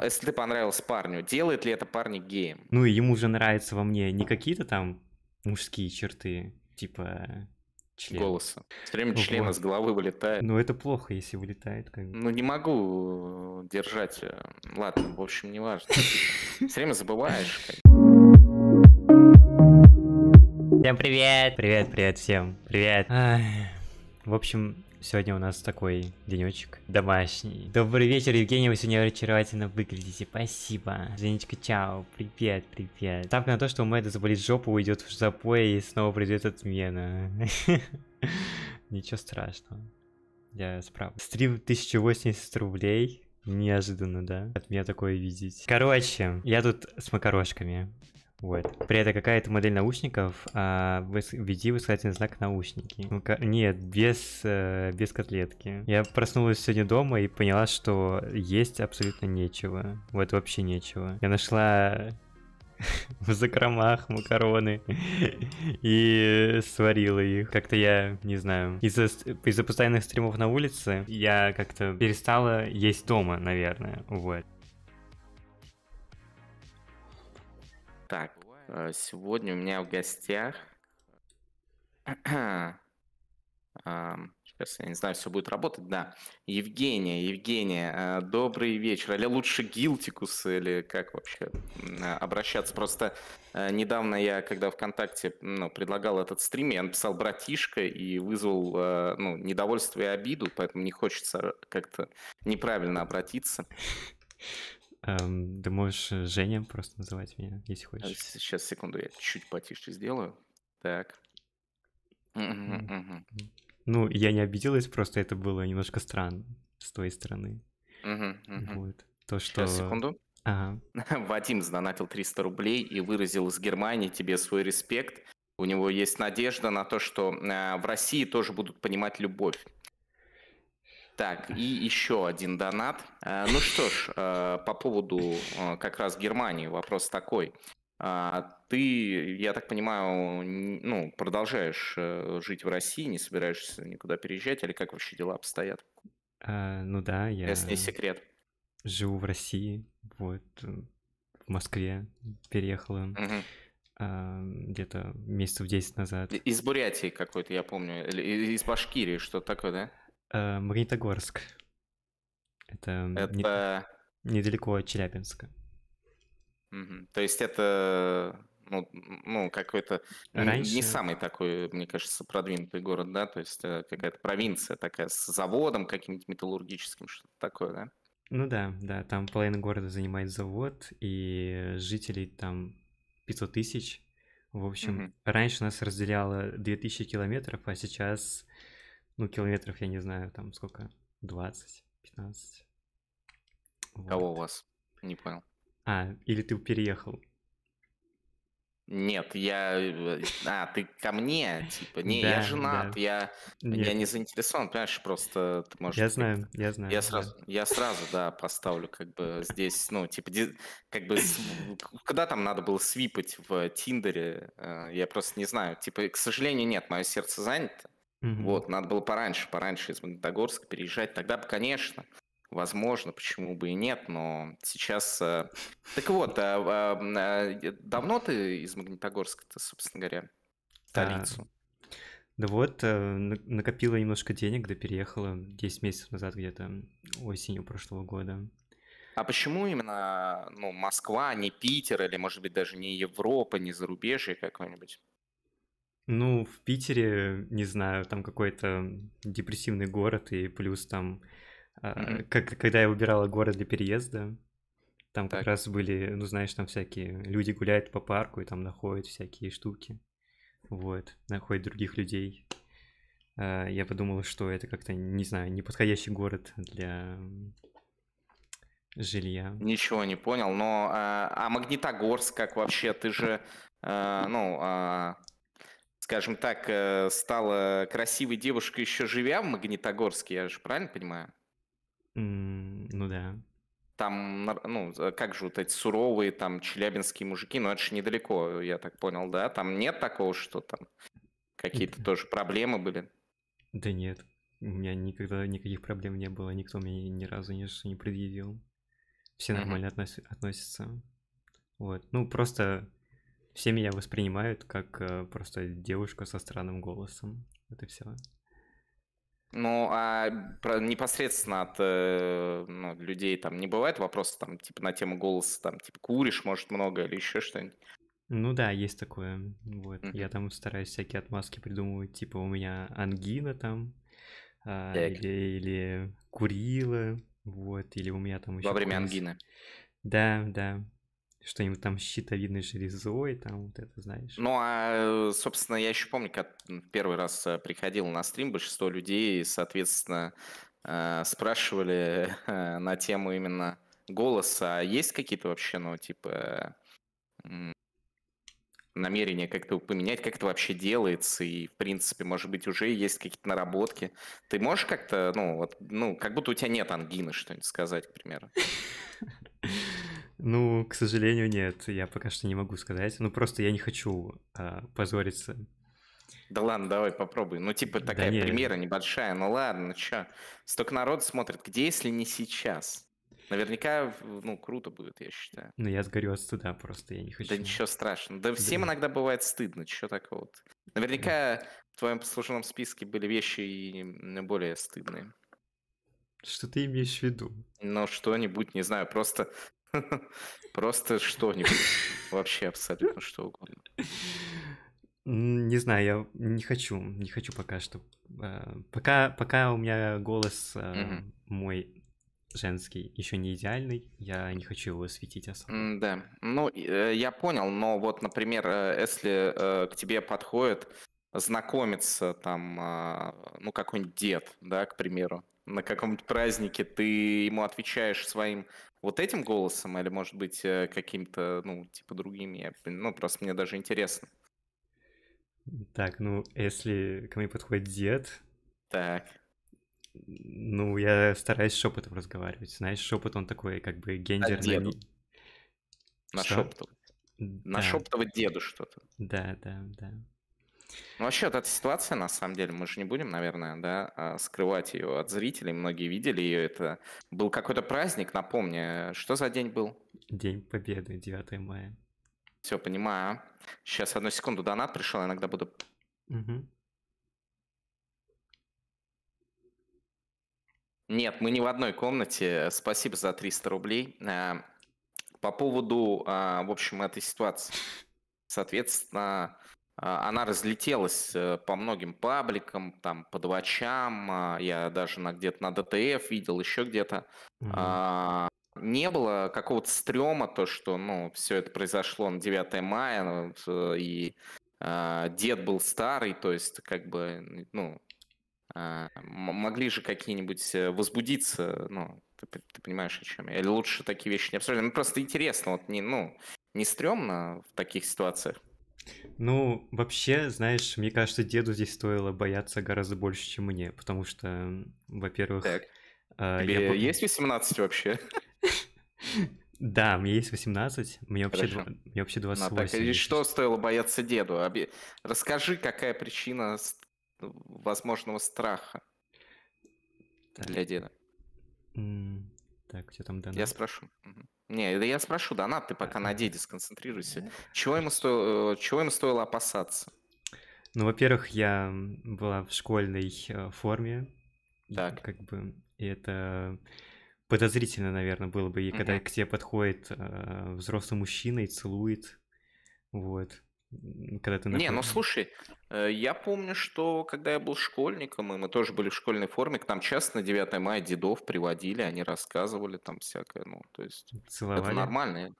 А если ты понравился парню, делает ли это парня геем? Ну и ему же нравятся во мне не какие-то там мужские черты, типа член. голоса. Все время члена член из головы вылетает. ну это плохо, если вылетает. Как... Ну, не могу э, держать. Э, ладно, в общем, не важно. Все время забываешь. Всем привет! Привет, привет всем. Привет. В общем, Сегодня у нас такой денечек домашний. Добрый вечер, Евгений, вы сегодня очаровательно выглядите, спасибо. Женечка, чао, привет, привет. Ставка на то, что у Мэда заболит жопу уйдет в запой и снова придет отмена. Ничего страшного. Я справлюсь. Стрим 1080 рублей. Неожиданно, да? От меня такое видеть. Короче, я тут с макарошками. Вот. При этом какая-то модель наушников, а, введи восклицательный знак наушники. Ну, нет, без, э, без котлетки. Я проснулась сегодня дома и поняла, что есть абсолютно нечего. Вот вообще нечего. Я нашла в закромах макароны и сварила их. Как-то я, не знаю, из, -за, из -за постоянных стримов на улице я как-то перестала есть дома, наверное, вот. Так, э, сегодня у меня в гостях... Сейчас я не знаю, все будет работать, да. Евгения, Евгения, э, добрый вечер. Или лучше Гилтикус, или как вообще э, обращаться. Просто недавно я, когда ВКонтакте ну, предлагал этот стрим, я написал «братишка» и вызвал ну, недовольство и обиду, поэтому не хочется как-то неправильно обратиться. Эм, ты можешь э, Женя просто называть меня, если э, хочешь. Сейчас, секунду, я чуть потише сделаю. Так. Ну, я не обиделась, просто это было немножко странно с твоей стороны. Вот. То, что... Сейчас, секунду. Ага. Вадим сдонатил 300 рублей и выразил из Германии тебе свой респект. У него есть надежда на то, что э, в России тоже будут понимать любовь. Так, и еще один донат. Э, ну что ж, э, по поводу э, как раз Германии вопрос такой. А, ты, я так понимаю, ну, продолжаешь жить в России, не собираешься никуда переезжать, или как вообще дела обстоят? А, ну да, я... Если не секрет. Живу в России, вот, в Москве переехала. Угу где-то месяцев 10 назад. Из Бурятии какой-то, я помню, или из Башкирии, что то такое, да? Э, Магнитогорск. Это, это... Не... недалеко от Челябинска. Угу. То есть это ну, ну какой-то Раньше... не самый такой, мне кажется, продвинутый город, да, то есть э, какая-то провинция такая с заводом каким-нибудь металлургическим, что-то такое, да? Ну да, да, там половина города занимает завод, и жителей там 500 тысяч. В общем, mm-hmm. раньше нас разделяло 2000 километров, а сейчас ну, километров, я не знаю, там сколько, 20, 15. Вот. Кого у вас? Не понял. А, или ты переехал? Нет, я... А, ты ко мне, типа. Не, да, я женат, да. я... я не заинтересован, понимаешь, просто ты можешь... Я знаю, я знаю. Я сразу, да. я сразу, да, поставлю как бы здесь, ну, типа, как бы... Когда там надо было свипать в Тиндере, э, я просто не знаю. Типа, к сожалению, нет, мое сердце занято. Mm-hmm. Вот, надо было пораньше, пораньше из Магнитогорска переезжать. Тогда бы, конечно, возможно, почему бы и нет, но сейчас... Э, так вот, э, а, а, давно ты из Магнитогорска-то, собственно говоря, столицу? да вот, э, накопила немножко денег, да переехала 10 месяцев назад где-то, осенью прошлого года. А почему именно ну, Москва, а не Питер, или, может быть, даже не Европа, не зарубежье какое-нибудь? Ну, в Питере, не знаю, там какой-то депрессивный город, и плюс там, mm-hmm. А, как, когда я выбирала город для переезда, там так. как раз были, ну, знаешь, там всякие люди гуляют по парку и там находят всякие штуки, вот, находят других людей. А, я подумал, что это как-то, не знаю, неподходящий город для жилья. Ничего не понял, но а, а Магнитогорск как вообще? Ты же, э, ну, скажем так, э, стала красивой девушкой еще живя в Магнитогорске, я же правильно понимаю? ну да. Там, ну, как же вот эти суровые там челябинские мужики, ну это же недалеко, я так понял, да? Там нет такого, что там какие-то тоже проблемы были? Да нет, у меня никогда никаких проблем не было, никто мне ни разу ни что не предъявил. Все нормально относятся. Вот, ну просто все меня воспринимают как э, просто девушку со странным голосом. Это все. Ну, а про, непосредственно от э, ну, людей там не бывает вопроса там, типа, на тему голоса, там, типа, куришь, может, много или еще что-нибудь? Ну да, есть такое. Вот. Mm-hmm. Я там стараюсь всякие отмазки придумывать, типа, у меня ангина там, э, или, или курила, вот, или у меня там еще... Во время курс. ангины. Да, да, что-нибудь там щитовидной железой, там вот это, знаешь. Ну, а, собственно, я еще помню, как первый раз э, приходил на стрим, большинство людей, соответственно, э, спрашивали э, на тему именно голоса, а есть какие-то вообще, ну, типа, намерение как-то поменять, как это вообще делается, и, в принципе, может быть, уже есть какие-то наработки. Ты можешь как-то, ну, вот, ну, как будто у тебя нет ангины, что-нибудь сказать, к примеру? Ну, к сожалению, нет. Я пока что не могу сказать. Ну, просто я не хочу а, позориться. Да ладно, давай попробуй. Ну, типа, такая да не... примера небольшая. Ну ладно, ну чё. Столько народ смотрит. Где, если не сейчас? Наверняка, ну, круто будет, я считаю. Ну, я сгорю от стыда просто, я не хочу. Да ничего страшного. Да всем да. иногда бывает стыдно, чего такого вот? Наверняка да. в твоем послужном списке были вещи и более стыдные. Что ты имеешь в виду? Ну, что-нибудь, не знаю, просто Просто что-нибудь. Вообще абсолютно что угодно. Не знаю, я не хочу, не хочу пока что. Э, пока, пока у меня голос угу. мой женский еще не идеальный, я не хочу его светить особо. Да, ну э, я понял, но вот, например, если к тебе подходит знакомиться там, а, ну какой-нибудь дед, да, к примеру, на каком-нибудь празднике ты ему отвечаешь своим вот этим голосом или, может быть, э, каким-то, ну, типа другими? Ну, просто мне даже интересно. Так, ну, если ко мне подходит дед... Так. Ну, я стараюсь шепотом разговаривать. Знаешь, шепот, он такой, как бы, а гендерный... А На шепот. На да. шептывать деду что-то. Да, да, да. Ну, вообще, вот эта ситуация, на самом деле, мы же не будем, наверное, да, а, скрывать ее от зрителей. Многие видели ее. Это был какой-то праздник, напомни, что за день был? День Победы, 9 мая. Все, понимаю. Сейчас, одну секунду, донат пришел, иногда буду... Угу. Нет, мы не в одной комнате. Спасибо за 300 рублей. А, по поводу, а, в общем, этой ситуации. Соответственно, а, она разлетелась э, по многим пабликам, там, по двачам, а, я даже на, где-то на ДТФ видел, еще где-то. Mm-hmm. не было какого-то стрёма, то, что, ну, все это произошло на 9 мая, ну, э, и а, дед был старый, то есть, как бы, ну, а, могли же какие-нибудь э, возбудиться, ну, ты, ты понимаешь, о чем я. Или лучше такие вещи не обсуждать. Ну, просто интересно, вот не, ну, не стрёмно в таких ситуациях? Ну, вообще, знаешь, мне кажется, деду здесь стоило бояться гораздо больше, чем мне, потому что, во-первых... Так, а, тебе я... есть 18 вообще? Да, мне есть 18, мне вообще, 2, мне вообще 28. Ну, так, и а что стоило бояться деду? Расскажи, какая причина возможного страха так. для деда. Так, где там донат? Я спрошу. Угу. Не, да я спрошу, донат, ты пока на деде сконцентрируйся. Чего ему, стоило, э, Чего ему стоило опасаться? Ну, во-первых, я была в школьной э, форме. Так. Как бы, и это подозрительно, наверное, было бы, и угу. когда к тебе подходит э, взрослый мужчина и целует, вот когда ты... Находишь... Не, ну слушай, э, я помню, что когда я был школьником, и мы тоже были в школьной форме, к нам часто на 9 мая дедов приводили, они рассказывали там всякое, ну, то есть... Целовали? Это нормально.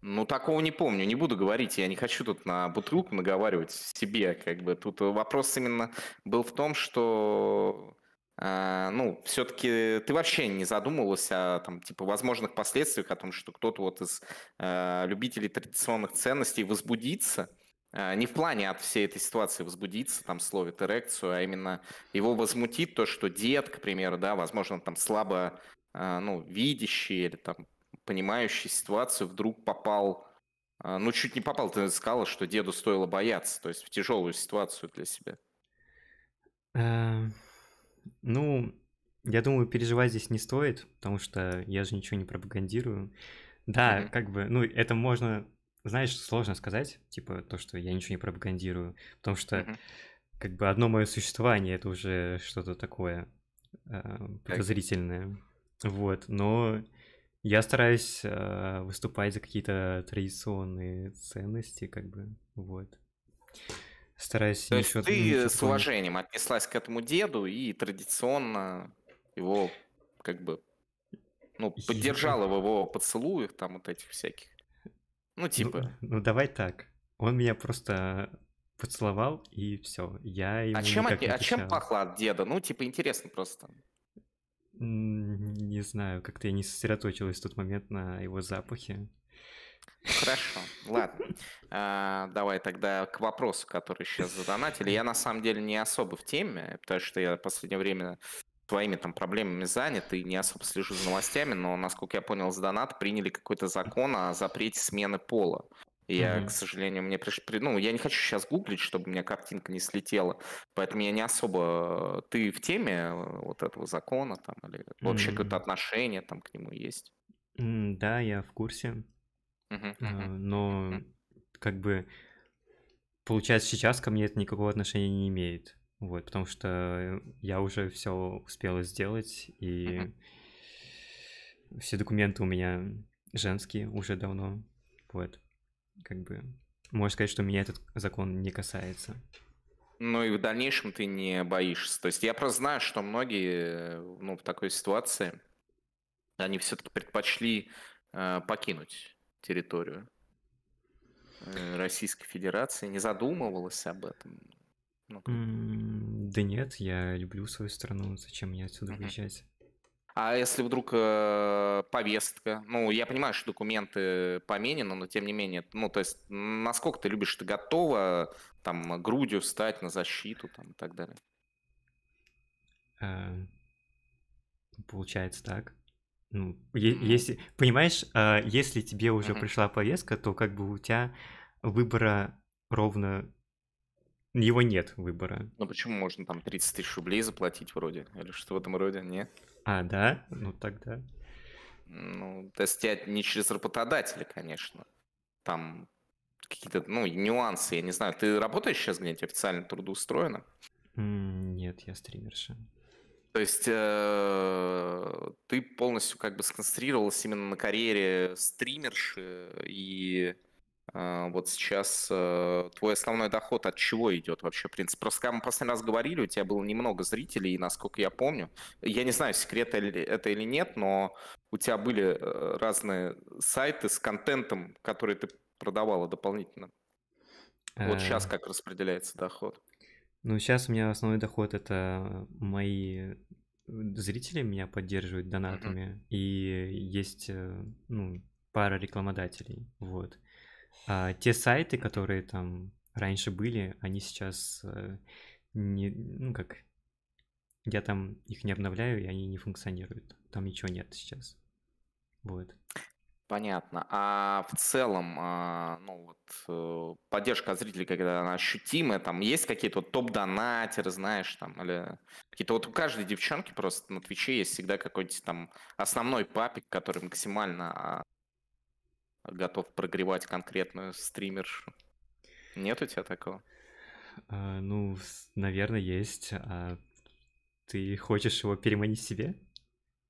Ну, такого не помню, не буду говорить, я не хочу тут на бутылку наговаривать себе, как бы. Тут вопрос именно был в том, что а, ну, все-таки ты вообще не задумывался о там, типа, возможных последствиях, о том, что кто-то вот из а, любителей традиционных ценностей возбудится, а, не в плане от всей этой ситуации возбудится, там, словит эрекцию, а именно его возмутит то, что дед, к примеру, да, возможно, там, слабо а, ну, видящий или там понимающий ситуацию вдруг попал а, ну, чуть не попал, ты сказала, что деду стоило бояться, то есть в тяжелую ситуацию для себя. Эм, ну, я думаю, переживать здесь не стоит, потому что я же ничего не пропагандирую. Да, mm-hmm. как бы, ну, это можно, знаешь, сложно сказать, типа, то, что я ничего не пропагандирую, потому что, mm-hmm. как бы, одно мое существование это уже что-то такое э, подозрительное. Okay. Вот, но я стараюсь э, выступать за какие-то традиционные ценности, как бы, вот. Стараюсь. То есть ты а с уважением отнеслась к этому деду и традиционно его как бы ну, поддержала в его поцелуях там вот этих всяких. Ну, ну типа. Ну, ну давай так. Он меня просто поцеловал, и все. Я а ему а чем, от... не а чем пахло от деда? Ну, типа, интересно просто. Не знаю, как-то я не сосредоточилась в тот момент на его запахе. Хорошо, ладно. А, давай тогда к вопросу, который сейчас задонатили. Я на самом деле не особо в теме, потому что я в последнее время своими там проблемами занят и не особо слежу за новостями, но, насколько я понял, с донат приняли какой-то закон о запрете смены пола. Я, mm-hmm. к сожалению, мне пришло... Ну, я не хочу сейчас гуглить, чтобы у меня картинка не слетела, поэтому я не особо... Э, ты в теме э, вот этого закона там или вообще mm-hmm. какое-то отношение там к нему есть? Mm, да, я в курсе. А, но как бы получается сейчас ко мне это никакого отношения не имеет. Вот, потому что я уже все успел сделать, и все документы у меня женские уже давно. Вот, как бы, можно сказать, что меня этот закон не касается. Ну и в дальнейшем ты не боишься. То есть я просто знаю, что многие ну, в такой ситуации, они все-таки предпочли э, покинуть территорию э, Российской Федерации? Не задумывалась об этом? Ну, как... Да нет, я люблю свою страну, зачем мне отсюда уезжать? А если вдруг э, повестка, ну, я понимаю, что документы поменены, но тем не менее, ну, то есть, насколько ты любишь, ты готова там грудью встать на защиту там и так далее? Э, получается так. Ну, если, понимаешь, а, если тебе уже mm-hmm. пришла повестка, то как бы у тебя выбора ровно его нет выбора. Ну почему можно там 30 тысяч рублей заплатить вроде? Или что в этом роде? Нет? А, да? Ну тогда. Ну, то есть я не через работодателя, конечно. Там какие-то, ну, нюансы, я не знаю. Ты работаешь сейчас где-нибудь официально трудоустроена? Нет, я стримерша. То есть э, ты полностью как бы сконцентрировался именно на карьере стримерши, и э, вот сейчас э, твой основной доход от чего идет вообще, в принципе? Просто когда мы последний раз говорили, у тебя было немного зрителей, и насколько я помню, я не знаю, секрет это или нет, но у тебя были э, разные сайты с контентом, который ты продавала дополнительно. Вот сейчас э. как распределяется доход? Ну, сейчас у меня основной доход это мои зрители меня поддерживают донатами, mm-hmm. и есть э, ну, пара рекламодателей, вот. А те сайты, которые там раньше были, они сейчас э, не, ну как, я там их не обновляю, и они не функционируют, там ничего нет сейчас, вот. Понятно. А в целом, а, ну вот, э, поддержка от зрителей, когда она ощутимая, там есть какие-то вот топ-донатеры, знаешь, там, или какие-то вот у каждой девчонки просто на Твиче есть всегда какой-то там основной папик, который максимально а, готов прогревать конкретную стримершу. Нет у тебя такого? А, ну, наверное, есть. А ты хочешь его переманить себе?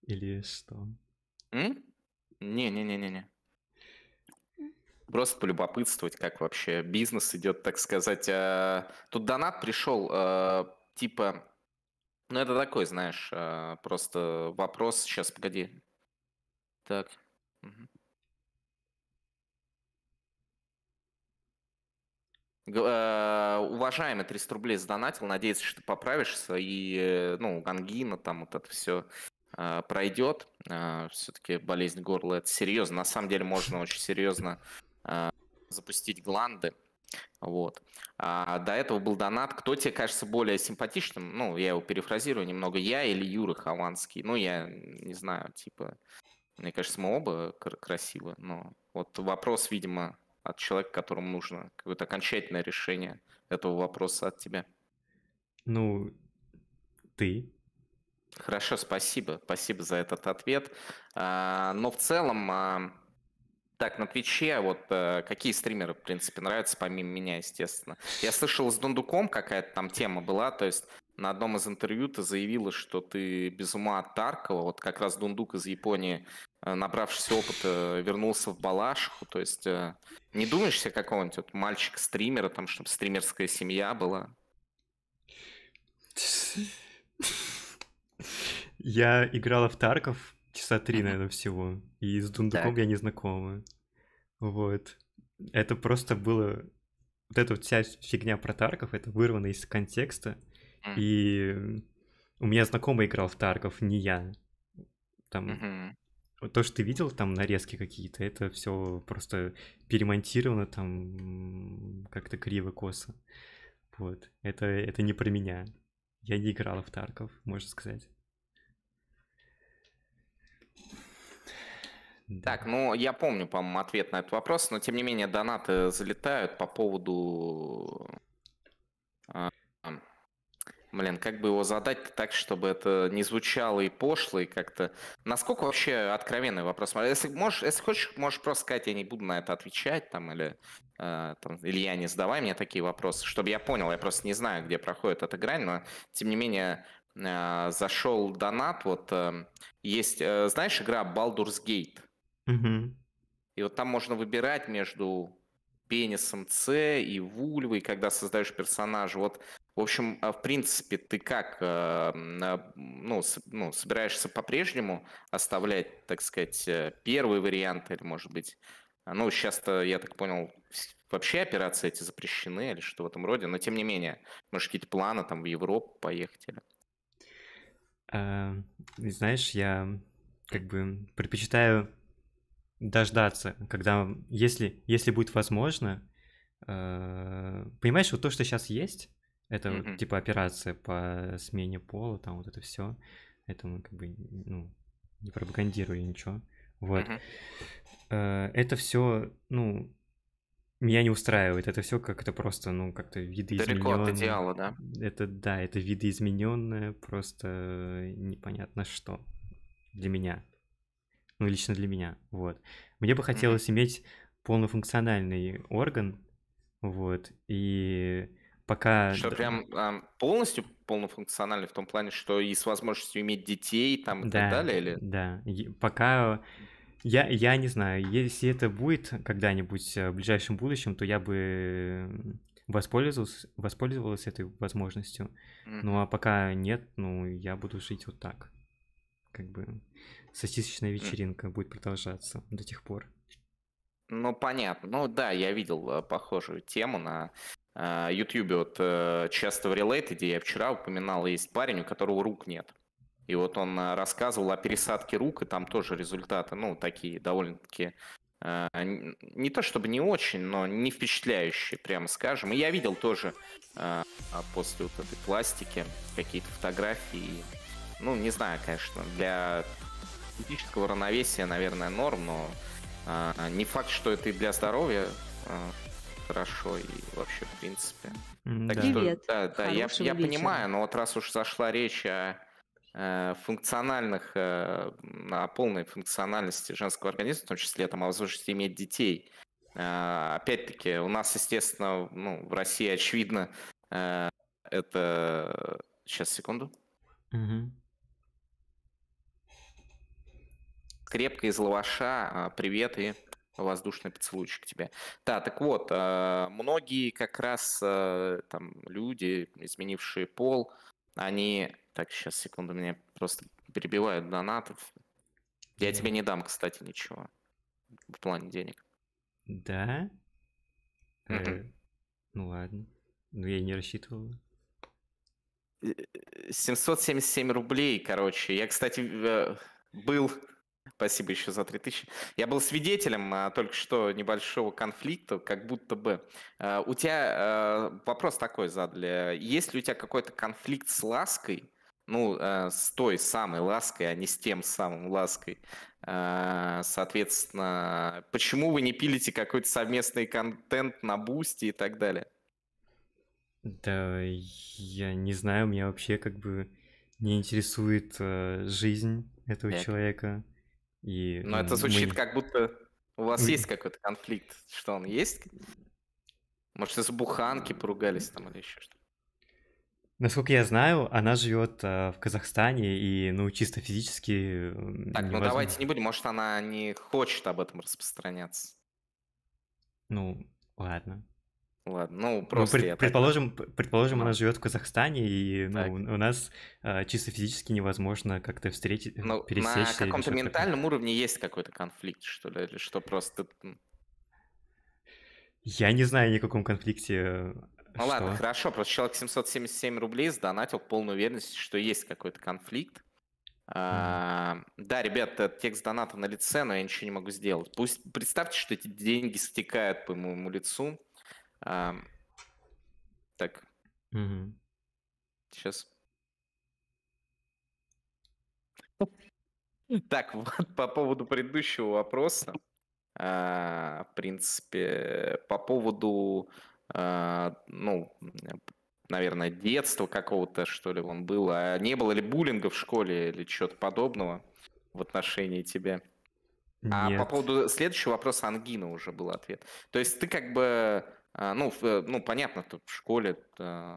Или что? М? Не-не-не-не-не. Просто полюбопытствовать, как вообще бизнес идет, так сказать. Э, тут донат пришел, э, типа... Ну, это такой, знаешь, э, просто вопрос. Сейчас, погоди. Так. уважаемый 300 рублей задонатил, надеюсь, что ты поправишься, и, ну, гангина там вот это все а, пройдет. А, Все-таки болезнь горла это серьезно. На самом деле можно очень серьезно а, запустить гланды. Вот. А до этого был донат. Кто тебе кажется более симпатичным? Ну, я его перефразирую немного. Я или Юра Хованский? Ну, я не знаю, типа... Мне кажется, мы оба красивы, но вот вопрос, видимо, от человека, которому нужно какое-то окончательное решение этого вопроса от тебя. Ну, ты. Хорошо, спасибо. Спасибо за этот ответ. А, но в целом, а, так, на Твиче вот э, какие стримеры, в принципе, нравятся, помимо меня, естественно? Я слышал, с Дундуком какая-то там тема была, то есть на одном из интервью ты заявила, что ты без ума от Таркова, вот как раз Дундук из Японии, э, набравшись опыта, вернулся в Балашку, то есть э, не думаешь себе какого-нибудь вот, мальчика-стримера, там, чтобы стримерская семья была? Я играла в Тарков часа три, наверное, всего. И с Дундуком я не знакома. Вот. Это просто было... Вот эта вот вся фигня про Тарков, это вырвано из контекста. И у меня знакомый играл в Тарков, не я. Там... то, что ты видел, там нарезки какие-то, это все просто перемонтировано там как-то криво-косо. Вот. Это, это не про меня. Я не играл в Тарков, можно сказать. Так, ну я помню, по-моему, ответ на этот вопрос, но тем не менее донаты залетают по поводу Блин, как бы его задать так, чтобы это не звучало и пошло, и как-то... Насколько вообще откровенный вопрос? Если, можешь, если хочешь, можешь просто сказать, я не буду на это отвечать, там, или, э, там, Илья, не задавай мне такие вопросы, чтобы я понял, я просто не знаю, где проходит эта грань, но, тем не менее, э, зашел донат, вот, э, есть, э, знаешь, игра Baldur's Gate? Mm-hmm. И вот там можно выбирать между пенисом С и вульвой, когда создаешь персонажа. Вот в общем, а, в принципе, ты как а, а, ну, ну, собираешься по-прежнему оставлять, так сказать, э, первый вариант или, может быть, ну, сейчас-то, я так понял, вообще операции эти запрещены или что в этом роде, но тем не менее, может, какие-то планы там в Европу поехать или... знаешь, я как бы предпочитаю дождаться, когда, если, если будет возможно, понимаешь, вот то, что сейчас есть, это mm-hmm. типа операция по смене пола, там вот это все. Это мы как бы ну, не пропагандируем ничего. Вот. Mm-hmm. Это все, ну, меня не устраивает. Это все как-то просто, ну, как-то видоизмененное. Далеко от идеала, да? Это, да, это видоизмененное, просто непонятно что для меня. Ну, лично для меня, вот. Мне бы хотелось mm-hmm. иметь полнофункциональный орган, вот, и пока... Что прям а, полностью полнофункциональный в том плане, что и с возможностью иметь детей там и да, так далее? Или... Да, пока... Я, я не знаю, если это будет когда-нибудь э, в ближайшем будущем, то я бы воспользовался, воспользовалась этой возможностью. Mm. Ну а пока нет, ну я буду жить вот так. Как бы сосисочная вечеринка mm. будет продолжаться до тех пор. Ну, понятно. Ну да, я видел э, похожую тему на а, Ютьюбе вот э, часто в релейтеде, я вчера упоминал, есть парень, у которого рук нет. И вот он э, рассказывал о пересадке рук, и там тоже результаты, ну, такие довольно-таки э, не то чтобы не очень, но не впечатляющие, прямо скажем. И я видел тоже а после вот этой пластики какие-то фотографии. Ну, не знаю, конечно, для физического равновесия, наверное, норм, но не факт, что это и для здоровья хорошо и вообще, в принципе. Так Привет. что, да, да, я, я понимаю, но вот раз уж зашла речь о э, функциональных, э, о полной функциональности женского организма, в том числе там, о возможности иметь детей. Э, опять-таки, у нас, естественно, ну, в России, очевидно, это... Сейчас, секунду. Угу. Крепко из лаваша. А, привет и воздушный поцелуйчик тебе. Да, так вот, э, многие как раз э, там люди, изменившие пол, они... Так, сейчас, секунду, меня просто перебивают донатов. Я тебе не дам, кстати, ничего в плане денег. Да? Э, ну ладно. Ну я и не рассчитывал. 777 рублей, короче. Я, кстати, был Спасибо еще за 3000. Я был свидетелем а, только что небольшого конфликта, как будто бы. А, у тебя а, вопрос такой задали. Есть ли у тебя какой-то конфликт с лаской? Ну, а, с той самой лаской, а не с тем самым лаской. А, соответственно, почему вы не пилите какой-то совместный контент на бусте и так далее? Да, я не знаю, меня вообще как бы не интересует э, жизнь этого так. человека. И, Но это звучит мы... как будто у вас есть какой-то конфликт, что он есть? Может, из буханки поругались там или еще что-то? Насколько я знаю, она живет э, а, в Казахстане и, ну, чисто физически... Так, ну, невозможно. ну давайте не будем, может, она не хочет об этом распространяться. Ну, ладно. Ладно, ну просто ну, пред, я предположим, так... предположим, она живет в Казахстане, и ну, у нас э, чисто физически невозможно как-то встретить, э, ну, пересечься. На каком-то ментальном такое. уровне есть какой-то конфликт, что ли, или что просто... Я не знаю ни о каком конфликте. Э, ну что? ладно, хорошо, просто человек 777 рублей сдонатил а полную уверенность, что есть какой-то конфликт. А, да, ребят, текст доната на лице, но я ничего не могу сделать. Пусть представьте, что эти деньги стекают по моему лицу. А, так. Угу. Сейчас. Так, вот по поводу предыдущего вопроса. А, в принципе, по поводу, а, ну, наверное, детства какого-то, что ли, он был. А не было ли буллинга в школе или чего-то подобного в отношении тебя? Нет. А по поводу следующего вопроса ангина уже был ответ. То есть ты как бы а, ну, в, э, ну понятно, тут в школе, э,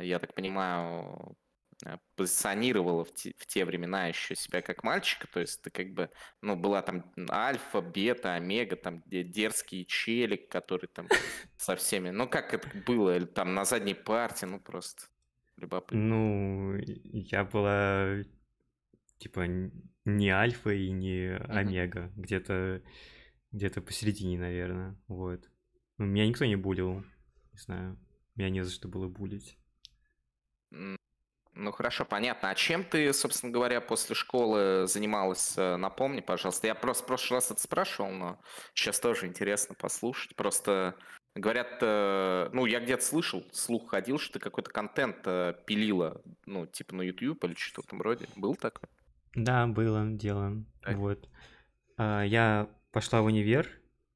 я так понимаю, э, позиционировала в те, в те времена еще себя как мальчика, то есть ты как бы, ну, была там альфа, бета, омега, там дерзкий челик, который там со всеми, ну, как это было, или там на задней парте, ну, просто любопытно. Ну, я была, типа, не альфа и не омега, где-то где-то посередине, наверное, вот. Ну, меня никто не булил. Не знаю. Меня не за что было булить. Ну хорошо, понятно. А чем ты, собственно говоря, после школы занималась? Э, напомни, пожалуйста. Я просто в прошлый раз это спрашивал, но сейчас тоже интересно послушать. Просто говорят, э, ну я где-то слышал, слух ходил, что ты какой-то контент э, пилила, ну типа на YouTube или что-то в этом роде. Был так? Да, было дело. Так. Вот. А, я пошла в универ,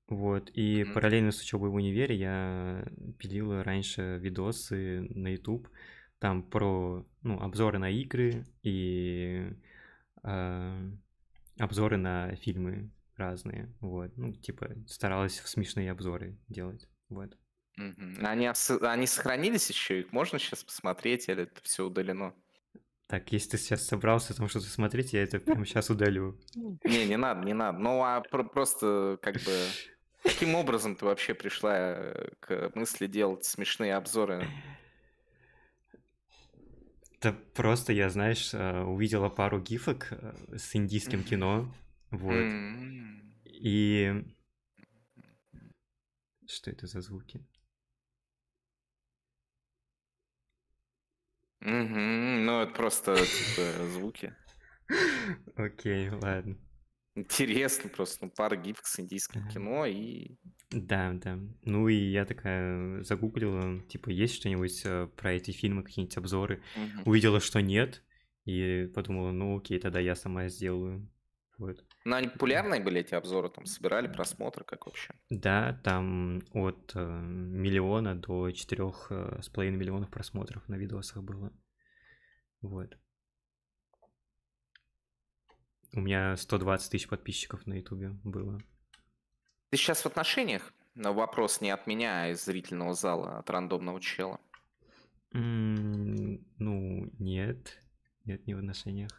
вот, и mm-hmm. параллельно с учебой в универе я пилил раньше видосы на YouTube, там про, ну, обзоры на игры и э, обзоры на фильмы разные, вот, ну, типа старалась смешные обзоры делать, вот. Mm-hmm. Они, они сохранились еще, их можно сейчас посмотреть или это все удалено? Так, если ты сейчас собрался там что-то смотреть, я это прямо сейчас удалю. Не, не надо, не надо. Ну, а просто как бы Каким образом ты вообще пришла э, к мысли делать смешные обзоры? Да просто я, знаешь, э, увидела пару гифок э, с индийским кино, вот. И... Что это за звуки? Угу, ну это просто типа, звуки. Окей, ладно интересно просто. Ну, пара гифок с индийским ага. кино и... Да, да. Ну и я такая загуглила, типа, есть что-нибудь э, про эти фильмы, какие-нибудь обзоры. Угу. Увидела, что нет, и подумала, ну окей, тогда я сама сделаю. Вот. Ну, они популярные были, эти обзоры, там, собирали просмотры, как вообще? Да, там от э, миллиона до четырех э, с половиной миллионов просмотров на видосах было. Вот. У меня 120 тысяч подписчиков на Ютубе было. Ты сейчас в отношениях? Но вопрос не от меня, а из зрительного зала, от рандомного чела. Mm, ну, нет. Нет, не в отношениях.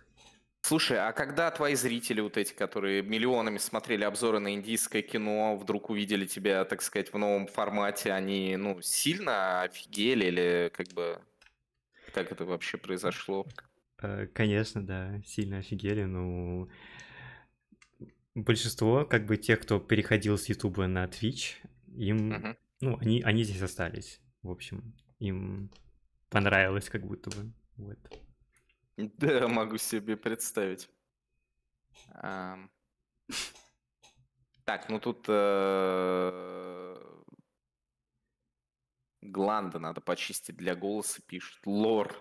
Слушай, а когда твои зрители, вот эти, которые миллионами смотрели обзоры на индийское кино, вдруг увидели тебя, так сказать, в новом формате, они, ну, сильно офигели или как бы... Как это вообще произошло? Э, конечно, да, сильно офигели, но ну, большинство, как бы тех, кто переходил с Ютуба на Twitch, им, uh-huh. ну, они, они здесь остались. В общем, им понравилось как будто бы. Вот. Да, могу себе представить. Так, ну тут э... Гланда надо почистить для голоса, пишет лор.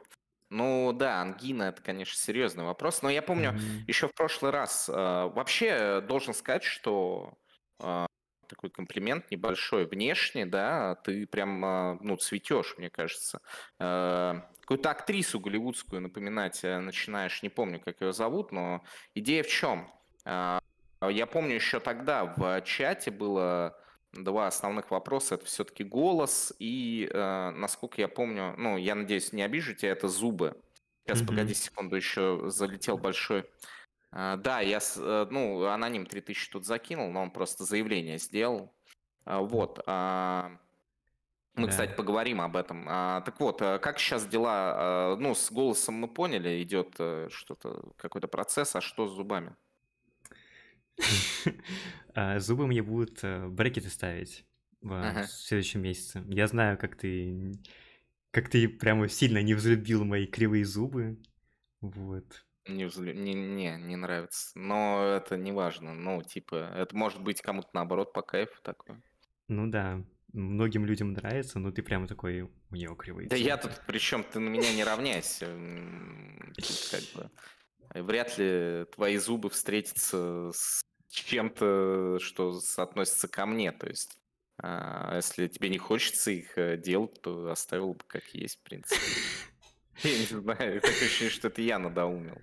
Ну да, ангина это, конечно, серьезный вопрос. Но я помню, mm-hmm. еще в прошлый раз э, вообще должен сказать, что э, такой комплимент небольшой внешне, да, ты прям, э, ну, цветешь, мне кажется. Э, какую-то актрису голливудскую напоминать э, начинаешь, не помню, как ее зовут, но идея в чем? Э, а, я помню еще тогда в чате было два основных вопроса. Это все-таки голос и, э, насколько я помню, ну, я надеюсь, не обижу тебя, это зубы. Сейчас, mm-hmm. погоди секунду, еще залетел большой. Э, да, я, э, ну, аноним 3000 тут закинул, но он просто заявление сделал. Э, вот. Э, мы, да. кстати, поговорим об этом. А, так вот, э, как сейчас дела? Э, ну, с голосом мы поняли, идет что-то, какой-то процесс, а что с зубами? А, зубы мне будут э, брекеты ставить в следующем месяце. Я знаю, как ты, как ты прямо сильно не взлюбил мои кривые зубы. Вот. Не, взлю... не, не, не нравится. Но это не важно. Ну, типа, это может быть кому-то наоборот по кайфу такое. Ну да, многим людям нравится, но ты прямо такой, у него кривые Да я тут, причем ты на меня не равняйся. Как бы. Вряд ли твои зубы встретятся с чем-то, что относится ко мне. То есть, а, если тебе не хочется их э, делать, то оставил бы как есть, в принципе. Я не знаю, такое ощущение, что это я надоумил.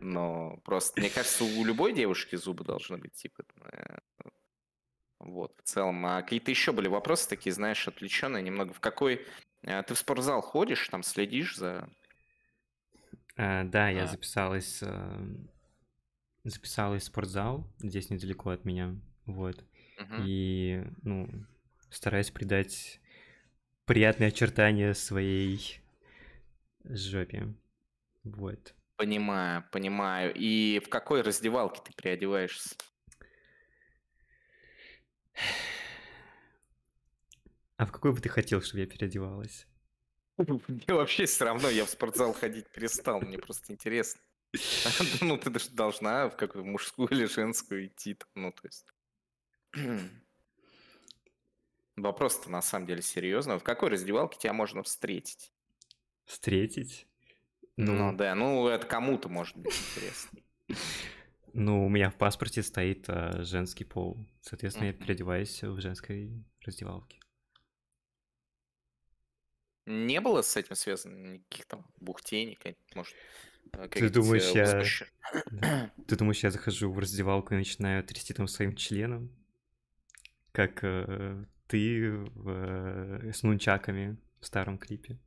Но просто, мне кажется, у любой девушки зубы должны быть, типа, э, вот, в целом. А какие-то еще были вопросы такие, знаешь, отвлеченные немного. В какой... Э, ты в спортзал ходишь, там следишь за... А, да, я а. записалась записалась в спортзал здесь недалеко от меня, вот. Угу. И, ну, стараюсь придать приятные очертания своей жопе, вот. Понимаю, понимаю. И в какой раздевалке ты переодеваешься? А в какой бы ты хотел, чтобы я переодевалась? Мне вообще все равно, я в спортзал ходить перестал, мне просто интересно. Ну, ты даже должна в какую мужскую или женскую идти. Ну, то есть... Вопрос-то на самом деле серьезный. В какой раздевалке тебя можно встретить? Встретить? Ну, ну да, ну это кому-то может быть интересно. Ну, у меня в паспорте стоит э, женский пол. Соответственно, я переодеваюсь в женской раздевалке. Не было с этим связано никаких там бухтений, может, Э, как ты думаешь, я... ты думаешь, я захожу в раздевалку и начинаю трясти там своим членом? Как э, ты в, э, с нунчаками в старом клипе.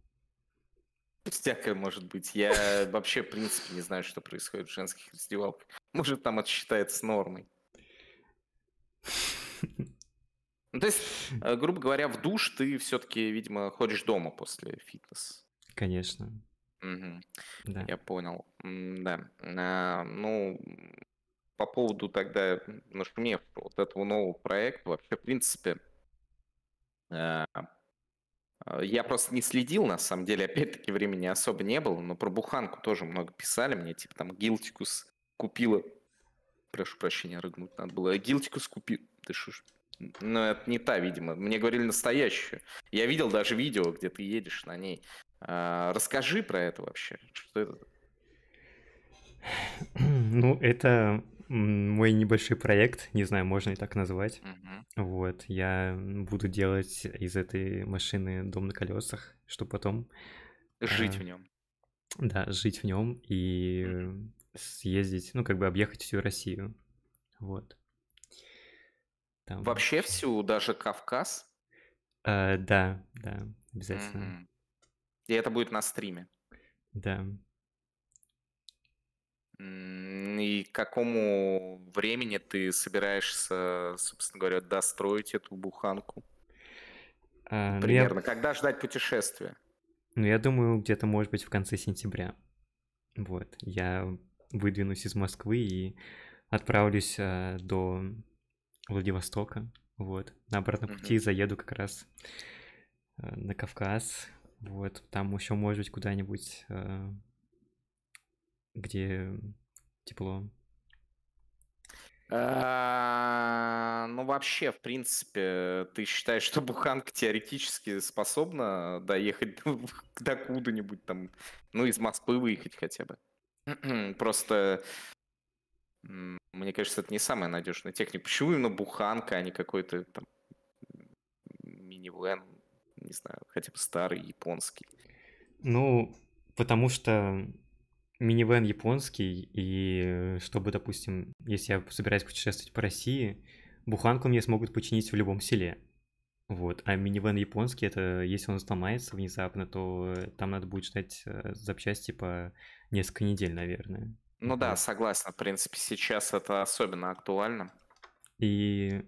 Всякое может быть. Я вообще, в принципе, не знаю, что происходит в женских раздевалках. Может, там это считается нормой. Ну, то есть, э, грубо говоря, в душ ты все-таки, видимо, ходишь дома после фитнеса? Конечно. Угу. Да. Я понял. Да. А, ну, по поводу тогда, ну, мне вот этого нового проекта, вообще, в принципе, а, а я просто не следил, на самом деле, опять-таки, времени особо не было, но про буханку тоже много писали мне, типа там Гилтикус купила... Прошу прощения, рыгнуть надо было. Гилтикус купил... Ты что ж? Ну, это не та, видимо. Мне говорили настоящую. Я видел даже видео, где ты едешь на ней. А, расскажи про это вообще. Что это? Ну, это мой небольшой проект, не знаю, можно ли так назвать. Угу. Вот, я буду делать из этой машины дом на колесах, чтобы потом... Жить а, в нем. Да, жить в нем и угу. съездить, ну, как бы объехать всю Россию. Вот. Там... Вообще всю, даже Кавказ? А, да, да, обязательно. Угу. И это будет на стриме. Да. И к какому времени ты собираешься, собственно говоря, достроить эту буханку? А, Примерно. Ну, я... Когда ждать путешествия? Ну, я думаю, где-то, может быть, в конце сентября. Вот. Я выдвинусь из Москвы и отправлюсь а, до Владивостока. Вот. На обратном пути mm-hmm. заеду как раз а, на Кавказ, вот, там еще, может быть, куда-нибудь, э, где тепло. А, ну, вообще, в принципе, ты считаешь, что Буханка теоретически способна доехать до куда-нибудь там, ну, из Москвы выехать хотя бы? Просто, мне кажется, это не самая надежная техника. Почему именно Буханка, а не какой-то там минивэн, не знаю, хотя бы старый японский? Ну, потому что минивэн японский, и чтобы, допустим, если я собираюсь путешествовать по России, буханку мне смогут починить в любом селе. Вот, а минивэн японский, это если он сломается внезапно, то там надо будет ждать э, запчасти по несколько недель, наверное. Ну да, согласен, в принципе, сейчас это особенно актуально. И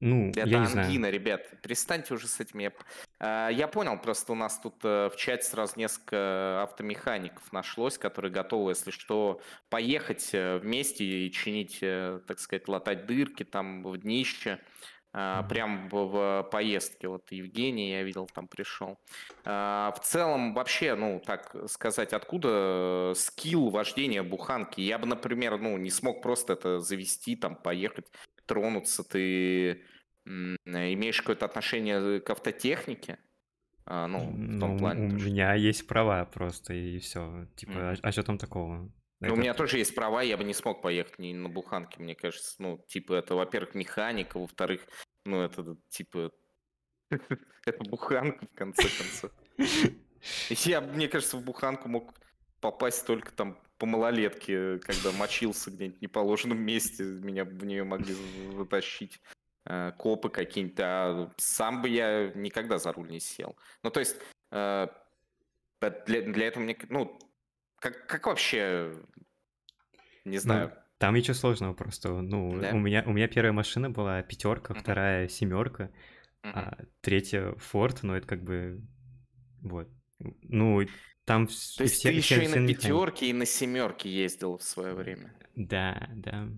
ну, это я не ангина, знаю. ребят. Перестаньте уже с этим. Я, а, я понял, просто у нас тут э, в чате сразу несколько автомехаников нашлось, которые готовы, если что, поехать э, вместе и чинить, э, так сказать, латать дырки там в днище. Uh, прям в, в поездке. Вот Евгений, я видел, там пришел. Uh, в целом, вообще, ну, так сказать, откуда скилл вождения буханки? Я бы, например, ну, не смог просто это завести, там, поехать тронуться, ты имеешь какое-то отношение э, к автотехнике, а, ну, в том ну, плане. У тоже. меня есть права просто, и все. Типа, mm. а, а что там такого? Ну, это... У меня тоже есть права, я бы не смог поехать ни на буханке, мне кажется. Ну, типа, это, во-первых, механика, во-вторых, ну, это, типа, это буханка, в конце концов. Я, мне кажется, в буханку мог попасть только там по малолетке, э, когда мочился где-нибудь в неположенном месте, меня в нее могли вытащить э, копы какие-нибудь, а сам бы я никогда за руль не сел. Ну, то есть, э, для, для этого мне, ну, как, как вообще, не ну, знаю. Ну, там ничего сложного просто, ну, да? у, меня, у меня первая машина была пятерка, uh-huh. вторая семерка, uh-huh. а третья Форд, но это как бы, вот. Ну, там То есть все, ты еще все, и на пятерке, и на семерке ездил в свое время. Да, да.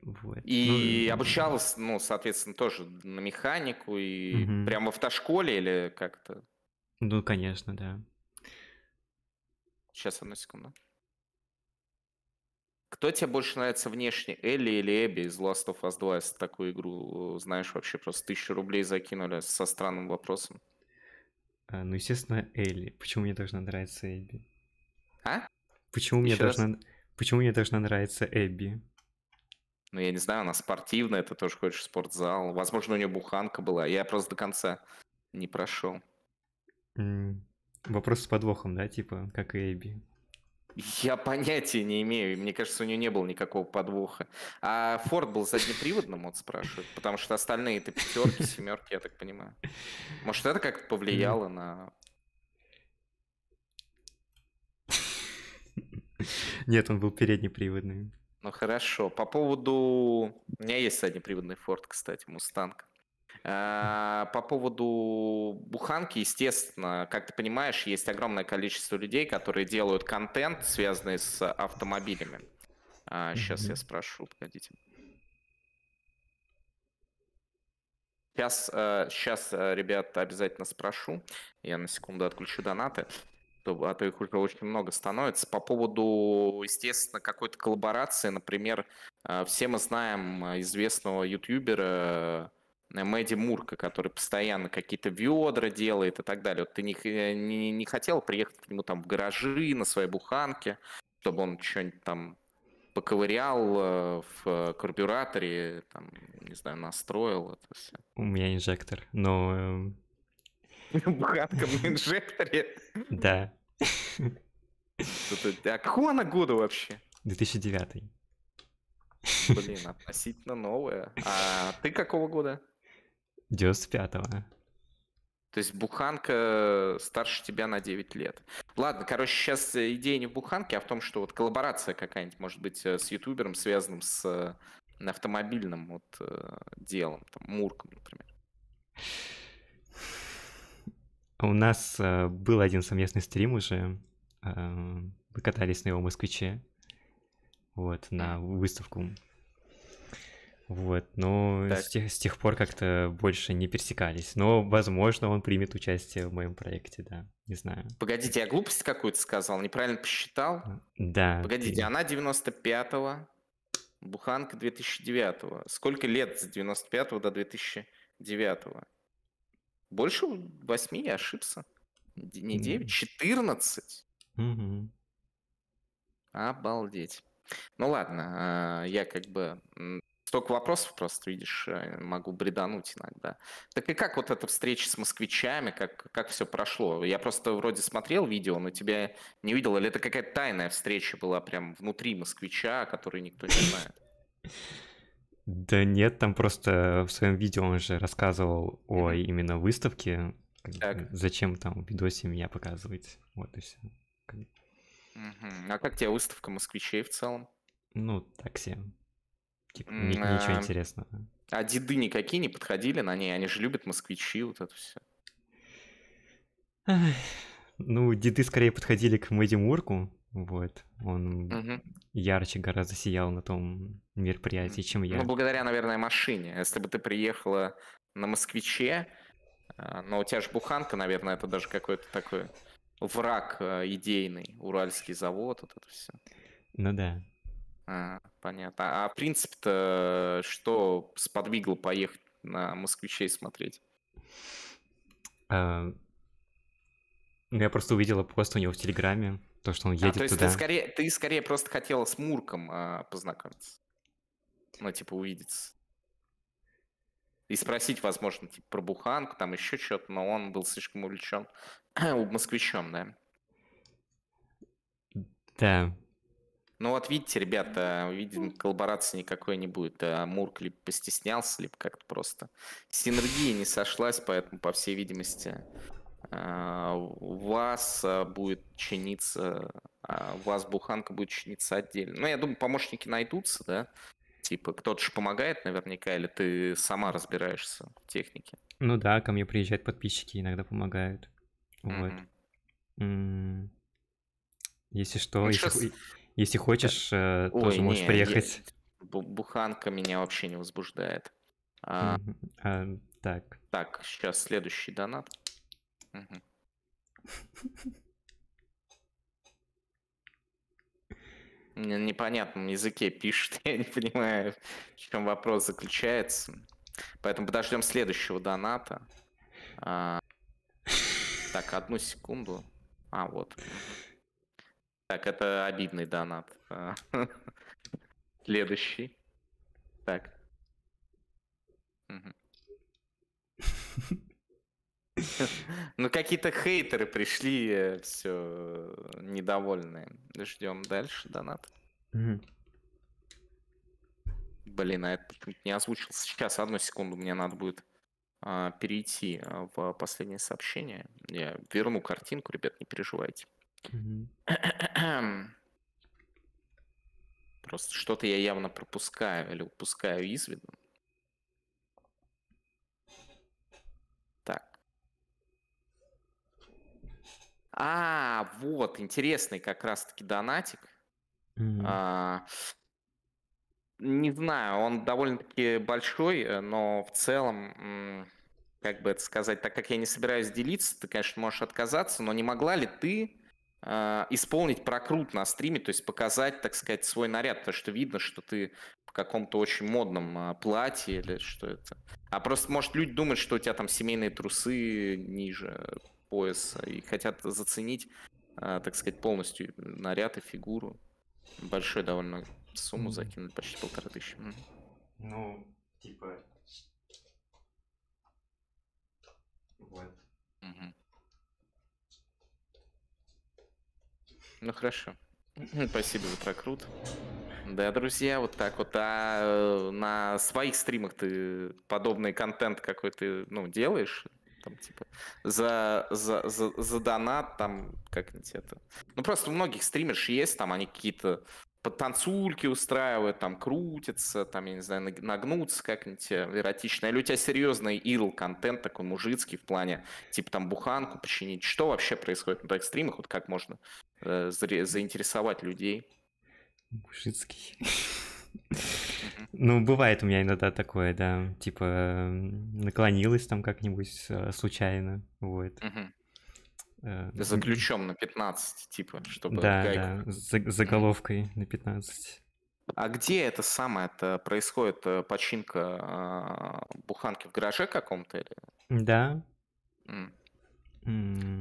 Вот. И ну, обучалась, ну, соответственно, тоже на механику и угу. прямо в автошколе или как-то. Ну, конечно, да. Сейчас, одну секунду. Кто тебе больше нравится внешне, Элли или Эбби из Last of Us 2, если такую игру э, знаешь вообще? Просто тысячу рублей закинули со странным вопросом. А, ну, естественно, Элли. Почему мне должна нравиться Эбби? А? Почему мне, должна... Почему мне должна нравиться Эбби? Ну, я не знаю, она спортивная, ты тоже хочешь спортзал. Возможно, у нее буханка была. Я просто до конца не прошел. -м. Вопрос с подвохом, да, типа, как и Эбби. Я понятия не имею. Мне кажется, у нее не было никакого подвоха. А Форд был заднеприводным, вот спрашивают. Потому что остальные это пятерки, семерки, я так понимаю. Может, это как-то повлияло на... Нет, он был переднеприводный. Ну хорошо. По поводу... У меня есть заднеприводный Форд, кстати, Мустанг. Э, по поводу буханки, естественно, как ты понимаешь, есть огромное количество людей, которые делают контент, связанный с автомобилями. Сейчас а, я спрошу, погодите. Сейчас, сейчас, э, э, ребят, обязательно спрошу. Я на секунду отключу донаты а то их уже очень много становится. По поводу, естественно, какой-то коллаборации, например, все мы знаем известного ютубера Мэдди Мурка, который постоянно какие-то ведра делает и так далее. Вот ты не, э, не, не хотел приехать к нему там в гаражи, на своей буханке, чтобы он что-нибудь там поковырял э, в э, карбюраторе, там, не знаю, настроил это все. У меня инжектор, но... Эм, Буханка на инжекторе? Да. А какого она года вообще? 2009. Блин, относительно новая. А ты какого года? 95-го. То есть буханка э, старше тебя на 9 лет. Ладно, короче, сейчас э, идея не в буханке, а в том, что вот коллаборация какая-нибудь, может быть, э, с ютубером, связанным с автомобильным вот делом, там, Мурком, например. У нас был один совместный стрим уже. Мы катались на его москвиче. Вот, на выставку вот, но с тех, с тех пор как-то больше не пересекались. Но, возможно, он примет участие в моем проекте, да. Не знаю. Погодите, я глупость какую-то сказал, неправильно посчитал? Да. Погодите, ты... она 95-го, Буханка 2009-го. Сколько лет с 95-го до 2009-го? Больше 8 я ошибся. Не 9, 14. Угу. Обалдеть. Ну ладно, а, я как бы Столько вопросов просто, видишь, э, могу бредануть иногда. Так и как вот эта встреча с москвичами, как, как все прошло? Я просто вроде смотрел видео, но тебя не видел. Или это какая-то тайная встреча была прям внутри москвича, который никто не знает? Да нет, там просто в своем видео он же рассказывал о именно выставке. Так. Зачем там в видосе меня показывать? Вот и все. А как тебе выставка москвичей в целом? Ну, так себе. Ничего а, интересного. А деды никакие не подходили на ней? Они же любят москвичи, вот это все. Ну, деды скорее подходили к Мэдди Мурку, вот. Он угу. ярче гораздо сиял на том мероприятии, чем я. Ну, благодаря, наверное, машине. Если бы ты приехала на москвиче, а, но у тебя же буханка, наверное, это даже какой-то такой враг а, идейный, уральский завод, вот это все. Ну да. А, понятно. А принцип-то что сподвигло поехать на москвичей смотреть? А, я просто увидела пост у него в Телеграме, то, что он а, едет а, то есть туда. Ты скорее, ты скорее просто хотела с Мурком а, познакомиться. Ну, типа, увидеться. И спросить, возможно, типа, про буханку, там еще что-то, но он был слишком увлечен москвичом, да. Да, ну вот видите, ребята, видим, коллаборации никакой не будет. А Мурк либо постеснялся, либо как-то просто синергия не сошлась, поэтому, по всей видимости, а, вас а, будет чиниться, а, вас буханка будет чиниться отдельно. Ну, я думаю, помощники найдутся, да? Типа, кто-то же помогает наверняка, или ты сама разбираешься в технике? Ну да, ко мне приезжают подписчики, иногда помогают. Вот. Mm-hmm. Если что, ну, если... Сейчас... Если хочешь, э, Ой, тоже можешь не, приехать. Я... Буханка меня вообще не возбуждает. А... А, так. Так, сейчас следующий донат. Угу. На языке пишет, я не понимаю, в чем вопрос заключается. Поэтому подождем следующего доната. А... Так, одну секунду. А, вот. Так, это обидный донат. А. Следующий. Так. Ну, какие-то хейтеры пришли, э, все э, недовольные. Ждем дальше донат. Блин, а это не озвучил. Сейчас, одну секунду, мне надо будет а, перейти э, в последнее сообщение. Я верну картинку, ребят, не переживайте. Угу. Просто что-то я явно пропускаю или упускаю из виду. Так. А, вот, интересный как раз-таки донатик. Mm-hmm. А, не знаю, он довольно-таки большой, э, но в целом, как бы это сказать, так как я не собираюсь делиться, ты, конечно, можешь отказаться, но не могла ли ты а, исполнить прокрут на стриме, то есть показать, так сказать, свой наряд, потому что видно, что ты в каком-то очень модном а, платье или что это. А просто, может, люди думают, что у тебя там семейные трусы ниже пояса и хотят заценить, а, так сказать, полностью наряд и фигуру. Большой довольно сумму закинуть, почти полторы тысячи. Ну, типа... Вот. Угу. Ну хорошо. Спасибо за прокрут. Да, друзья, вот так вот. А э, на своих стримах ты подобный контент какой то ну, делаешь? Там, типа, за, за, за, за донат, там, как-нибудь это. Ну, просто у многих стримерш есть, там, они какие-то танцульки устраивают, там крутятся, там, я не знаю, нагнуться как-нибудь э, эротично. Или у тебя серьезный ил-контент такой мужицкий в плане, типа там буханку починить. Что вообще происходит на таких стримах? Вот как можно э, заинтересовать людей? Мужицкий. Ну, бывает у меня иногда такое, да, типа наклонилась там как-нибудь э, случайно, вот. Э, за ключом на 15, типа, чтобы да, гайку... Да, за, заголовкой на 15. А где это самое это происходит? Э, починка э, буханки в гараже каком-то? Да. Mm. Mm.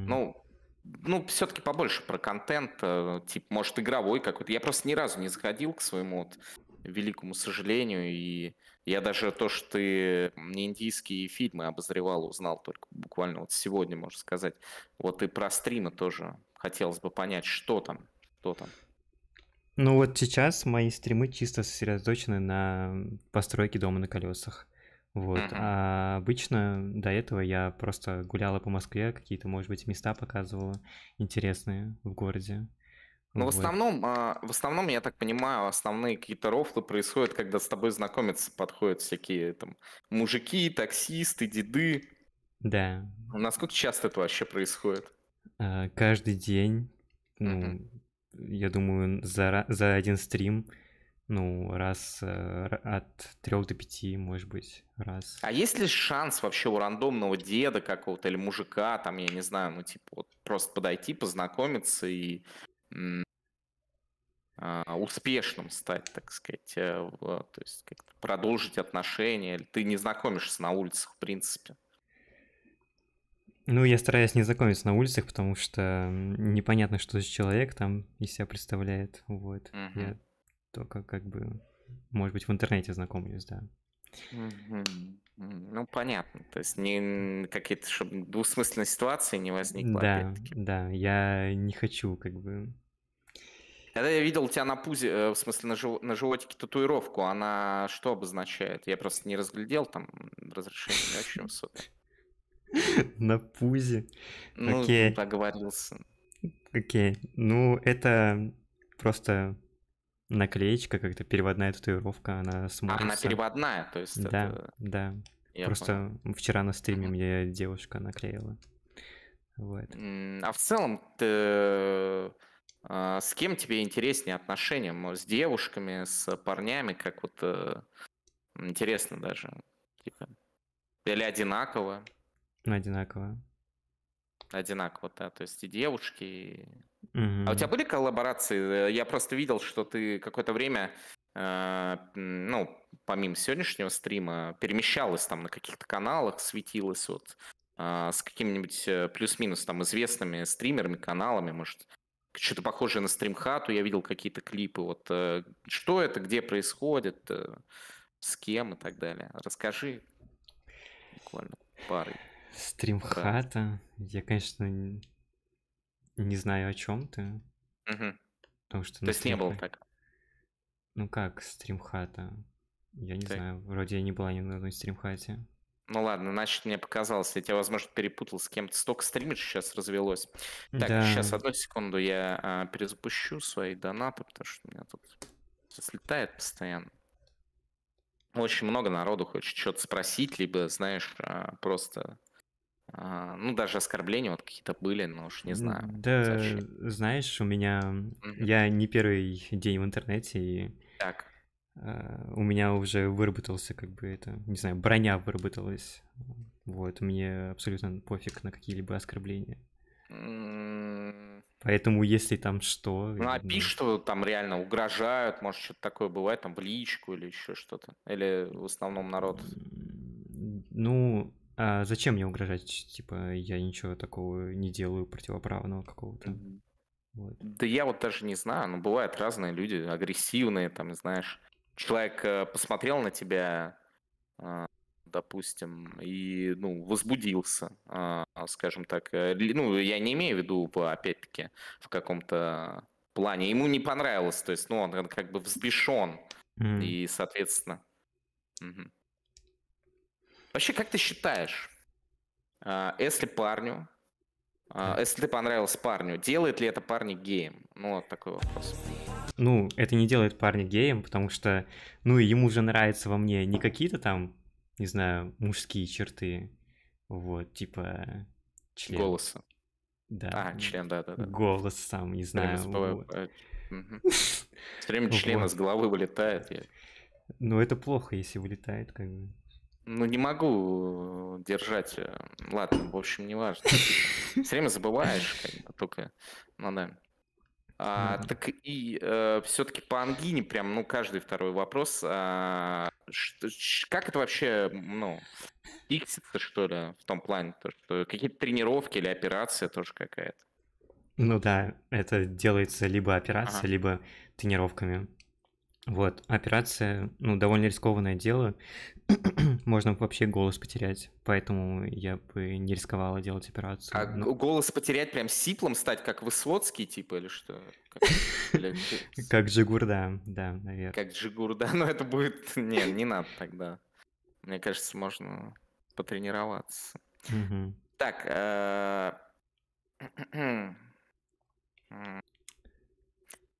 Ну, ну, все-таки побольше про контент, типа, может, игровой какой-то. Я просто ни разу не заходил к своему вот великому сожалению, и я даже то, что ты индийские фильмы обозревал, узнал только буквально вот сегодня, можно сказать. Вот и про стримы тоже хотелось бы понять, что там, что там. Ну вот сейчас мои стримы чисто сосредоточены на постройке дома на колесах. Вот. Uh-huh. А обычно до этого я просто гуляла по Москве, какие-то, может быть, места показывала интересные в городе. Но ну, в основном, а, в основном, я так понимаю, основные какие-то рофлы происходят, когда с тобой знакомятся, подходят всякие там мужики, таксисты, деды. Да. Насколько часто это вообще происходит? А, каждый день, ну, mm я думаю, за, за один стрим, ну, раз э, от трех до пяти, может быть, раз. А есть ли шанс вообще у рандомного деда какого-то или мужика, там, я не знаю, ну, типа, вот просто подойти, познакомиться и а, успешным стать, так сказать, э, то есть как-то продолжить отношения, ты не знакомишься на улицах, в принципе. Ну, я стараюсь не знакомиться на улицах, потому что непонятно, что за человек там из себя представляет, вот. Угу. Uh-huh. Я только как бы, может быть, в интернете знакомлюсь, да. Uh-huh. Ну, понятно. То есть не какие-то, чтобы двусмысленные ситуации не возникло. Да, да, я не хочу как бы это я видел тебя на пузе, э, в смысле на, жел, на животике татуировку. Она что обозначает? Я просто не разглядел там разрешение не очень высокое. На пузе. Ну, договорился. Окей. Ну, это просто наклеечка, как-то переводная татуировка, она смотрится. Она переводная, то есть Да, да. Я просто понял. вчера на стриме мне девушка наклеила. Вот. А в целом ты а, с кем тебе интереснее отношения? С девушками, с парнями, как вот э, интересно даже. Типа. Или одинаково? Одинаково. Одинаково, да. То есть и девушки. И... Угу. А у тебя были коллаборации? Э, я просто видел, что ты какое-то время, э, ну, помимо сегодняшнего стрима, перемещалась там на каких-то каналах, светилась вот э, с какими-нибудь э, плюс-минус там известными стримерами, каналами, может, что-то похожее на стримхату, я видел какие-то клипы, вот э, что это, где происходит, э, с кем и так далее. Расскажи буквально парой. Стримхата, да. я, конечно, не знаю, о чем ты. Угу. Потому что... То есть стримха... не было так? Ну как стримхата? Я не так. знаю, вроде я не была ни на одной стримхате. Ну ладно, значит, мне показалось, я тебя, возможно, перепутал с кем-то. Столько стримишь сейчас развелось. Так, да. сейчас одну секунду я а, перезапущу свои донаты, потому что у меня тут слетает постоянно. Очень много народу хочет что-то спросить, либо, знаешь, а, просто... А, ну, даже оскорбления вот какие-то были, но уж не знаю. Да, зачем. знаешь, у меня... Mm-hmm. Я не первый день в интернете, и... Так. Э, у меня уже выработался, как бы это, не знаю, броня выработалась. Вот, мне абсолютно пофиг на какие-либо оскорбления. Поэтому, если там что... Ну, а пишут, что там реально угрожают, может, что-то такое бывает, там, в личку или еще что-то? Или в основном народ? Ну, а зачем мне угрожать? Типа, я ничего такого не делаю противоправного какого-то. Вот. Да я вот даже не знаю, но бывают разные люди, агрессивные, там, знаешь, человек э, посмотрел на тебя, а, допустим, и ну, возбудился, а, скажем так. Э, ну, я не имею в виду, опять-таки, в каком-то плане. Ему не понравилось, то есть, ну, он как бы взбешен. Mm. И, соответственно. Угу. Вообще, как ты считаешь, а, если парню, если ты понравился парню, делает ли это парня геем? Ну, вот такой вопрос ну, это не делает парня геем, потому что, ну, ему же нравятся во мне не какие-то там, не знаю, мужские черты, вот, типа... Член. Голоса. Да. А, член, да-да-да. Голос сам, не знаю. Все э, время члена с головы вылетает. Ну, это плохо, если вылетает, как бы. Ну, не могу держать. Э, ладно, в общем, не важно. Все время забываешь, как бы, только надо ну а, Так и э, все-таки по ангине прям, ну, каждый второй вопрос. А, ш, как это вообще, ну, фиксится, что ли, в том плане, то, что какие-то тренировки или операция тоже какая-то? Ну да, это делается либо операция, ага. либо тренировками. Вот, операция, ну, довольно рискованное дело. Можно вообще голос потерять, поэтому я бы не рисковала делать операцию. А но... голос потерять прям сиплом стать, как Высоцкий, типа, или что? Как Джигурда, да, наверное. Как Джигурда, но это будет... Не, не надо тогда. Мне кажется, можно потренироваться. Так, э,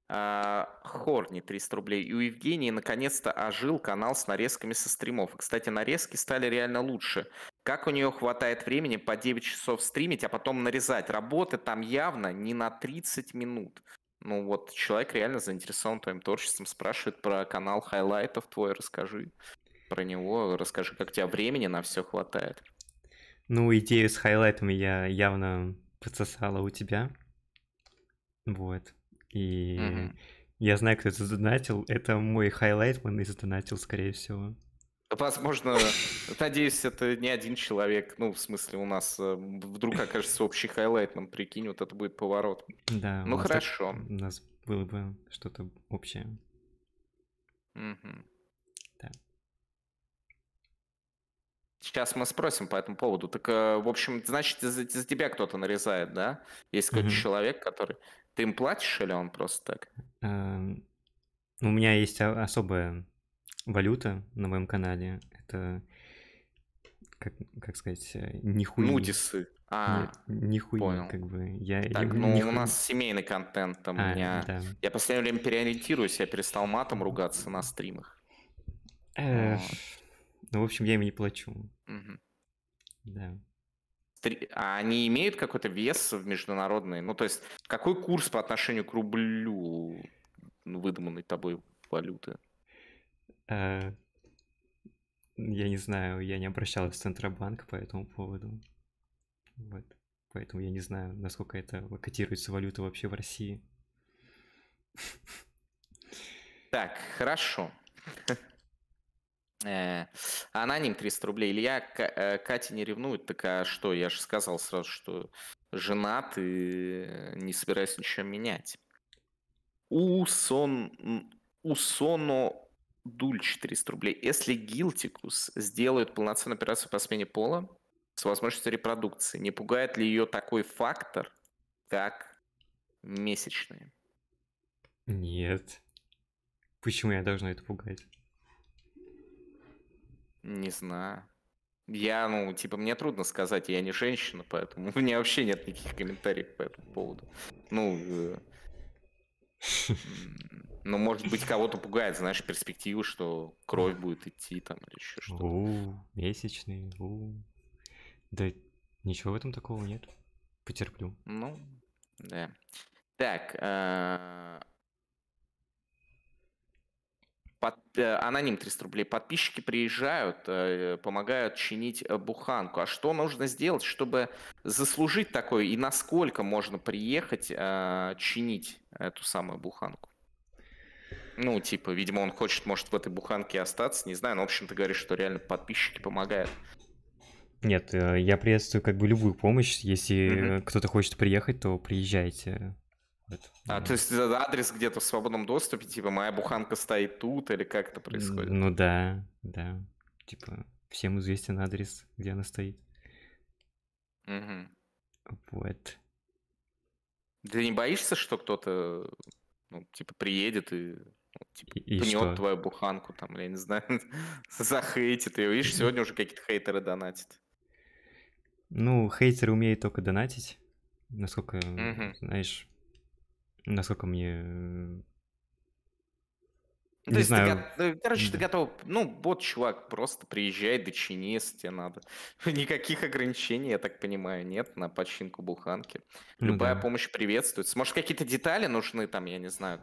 А, Хорни 300 рублей. И у Евгении наконец-то ожил канал с нарезками со стримов. Кстати, нарезки стали реально лучше. Как у нее хватает времени по 9 часов стримить, а потом нарезать? Работы там явно не на 30 минут. Ну вот, человек реально заинтересован твоим творчеством, спрашивает про канал хайлайтов твой, расскажи про него, расскажи, как у тебя времени на все хватает. Ну, идею с хайлайтами я явно подсосала у тебя. Вот. И угу. я знаю, кто это задонатил. Это мой хайлайтман и задонатил, скорее всего. Возможно, надеюсь, это не один человек. Ну, в смысле, у нас э, вдруг окажется общий хайлайт, нам прикинь, вот это будет поворот. Да. Ну, хорошо. у нас было бы что-то общее. Угу. Да. Сейчас мы спросим по этому поводу. Так, э, в общем, значит, за, за тебя кто-то нарезает, да? Есть какой-то угу. человек, который... Ты им платишь или он просто так? Эм, у меня есть особая валюта на моем канале. Это, как, как сказать, э, нихуя. Нудисы. А, нихуя, понял. как бы. Я, так, я, ну нихуя. у нас семейный контент там а, меня. Да. Я последнее время переориентируюсь, я перестал матом ругаться на стримах. Эх. Ну, в общем, я им не плачу. Угу. Да а они имеют какой-то вес в международный? Ну, то есть, какой курс по отношению к рублю ну, выдуманной тобой валюты? Э, я не знаю, я не обращалась в Центробанк по этому поводу. Вот. Поэтому я не знаю, насколько это котируется валюта вообще в России. Так, хорошо. Э, а аноним 300 рублей. Илья к- э, Катя не ревнует, так а что? Я же сказал сразу, что женат и не собираюсь ничего менять. Усон... Усоно дуль 400 рублей. Если Гилтикус сделает полноценную операцию по смене пола с возможностью репродукции, не пугает ли ее такой фактор, как месячные? Нет. Почему я должна это пугать? Не знаю. Я, ну, типа, мне трудно сказать, я не женщина, поэтому у меня вообще нет никаких комментариев по этому поводу. Ну, э, ну, может быть, кого-то пугает, знаешь, перспективы, что кровь будет идти там или еще что-то. Месячный, у. Да ничего в этом такого нет. Потерплю. Ну, да. Так, э, под, э, аноним 300 рублей. Подписчики приезжают, э, помогают чинить э, буханку. А что нужно сделать, чтобы заслужить такое? И насколько можно приехать чинить эту самую буханку? Ну, типа, видимо, он хочет, может, в этой буханке остаться, не знаю. Но, в общем, ты говоришь, что реально подписчики помогают. Нет, я приветствую как бы любую помощь. Если mm-hmm. кто-то хочет приехать, то приезжайте. А, то есть адрес где-то в свободном доступе, типа моя буханка стоит тут, или как это происходит? Ну да, да. Типа, всем известен адрес, где она стоит. Угу. Вот. Ты не боишься, что кто-то, ну, типа, приедет и ну, типа, и пнет что? твою буханку, там, я не знаю, захейтит ее. Видишь, сегодня уже какие-то хейтеры донатят. Ну, хейтеры умеют только донатить. Насколько, угу. знаешь, насколько мне... То не есть знаю. Ты, э, короче, ты готов... Ну, вот, чувак, просто приезжай, дочини, если тебе надо. Никаких ограничений, я так понимаю, нет на починку буханки. Любая ну, да. помощь приветствуется. Может, какие-то детали нужны там, я не знаю,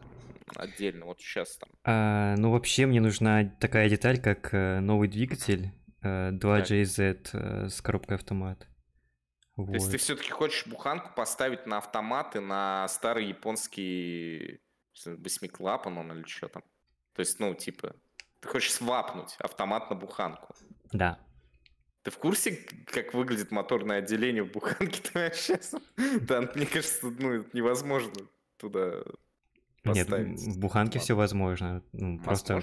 отдельно, вот сейчас там. А, ну, вообще, мне нужна такая деталь, как э, новый двигатель 2JZ э, с коробкой автомат. Вот. То есть ты все-таки хочешь буханку поставить на автоматы, на старый японский восьмиклапан он или что там? То есть, ну, типа, ты хочешь свапнуть автомат на буханку. Да. Ты в курсе, как выглядит моторное отделение в буханке твоя сейчас? Да, мне кажется, ну, невозможно туда поставить. Нет, в буханке все возможно. Ну, просто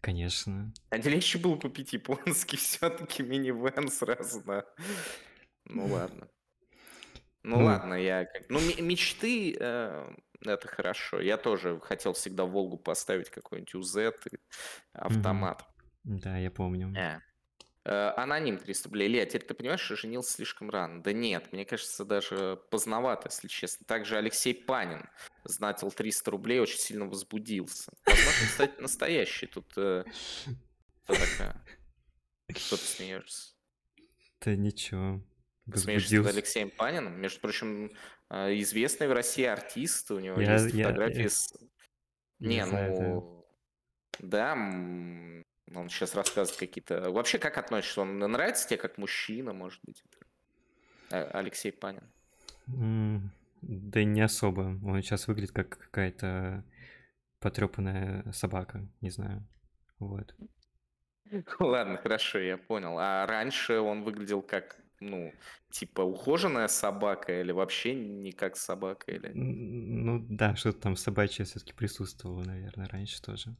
Конечно. А еще было купить японский все-таки минивэн сразу на ну ладно. Ну ладно, я... как. Ну мечты э, это хорошо. Я тоже хотел всегда Волгу поставить какой-нибудь УЗ и автомат. Да, я помню. Э, э, аноним 300 рублей. Илья, теперь ты понимаешь, что женился слишком рано? Да нет, мне кажется, даже поздновато, если честно. Также Алексей Панин знатил 300 рублей, очень сильно возбудился. Возможно, кстати, настоящий тут... Кто такая? Что ты смеешься? Да ничего. Смеешься над Алексеем Паниным. Между прочим, э, известный в России артист. У него я, есть фотографии я, с... Не, не ну... Да, он сейчас рассказывает какие-то... Вообще, как относишься? Он нравится тебе как мужчина, может быть? Э, Алексей Панин. Mm, да не особо. Он сейчас выглядит как какая-то потрепанная собака, не знаю. Вот. Ладно, хорошо, я понял. А раньше он выглядел как ну, типа ухоженная собака или вообще не как собака? Или... Ну да, что-то там собачье все-таки присутствовало, наверное, раньше тоже.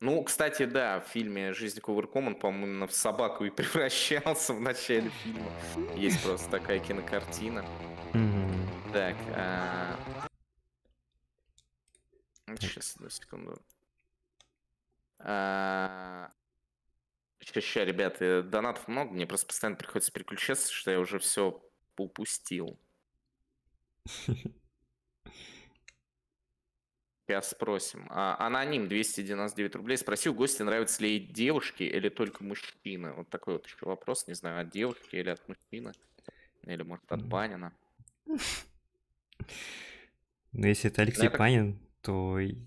Ну, кстати, да, в фильме «Жизнь кувырком» он, по-моему, в собаку и превращался в начале фильма. Есть просто такая кинокартина. Так, а... Сейчас, одну секунду. А, Сейчас, сейчас, ребята, донатов много, мне просто постоянно приходится переключаться, что я уже все упустил. Сейчас спросим. А, аноним 299 рублей спросил, гости нравятся ли девушки или только мужчины? Вот такой вот еще вопрос, не знаю, от девушки или от мужчины, или может от Панина. Ну, если это Алексей Панин, то я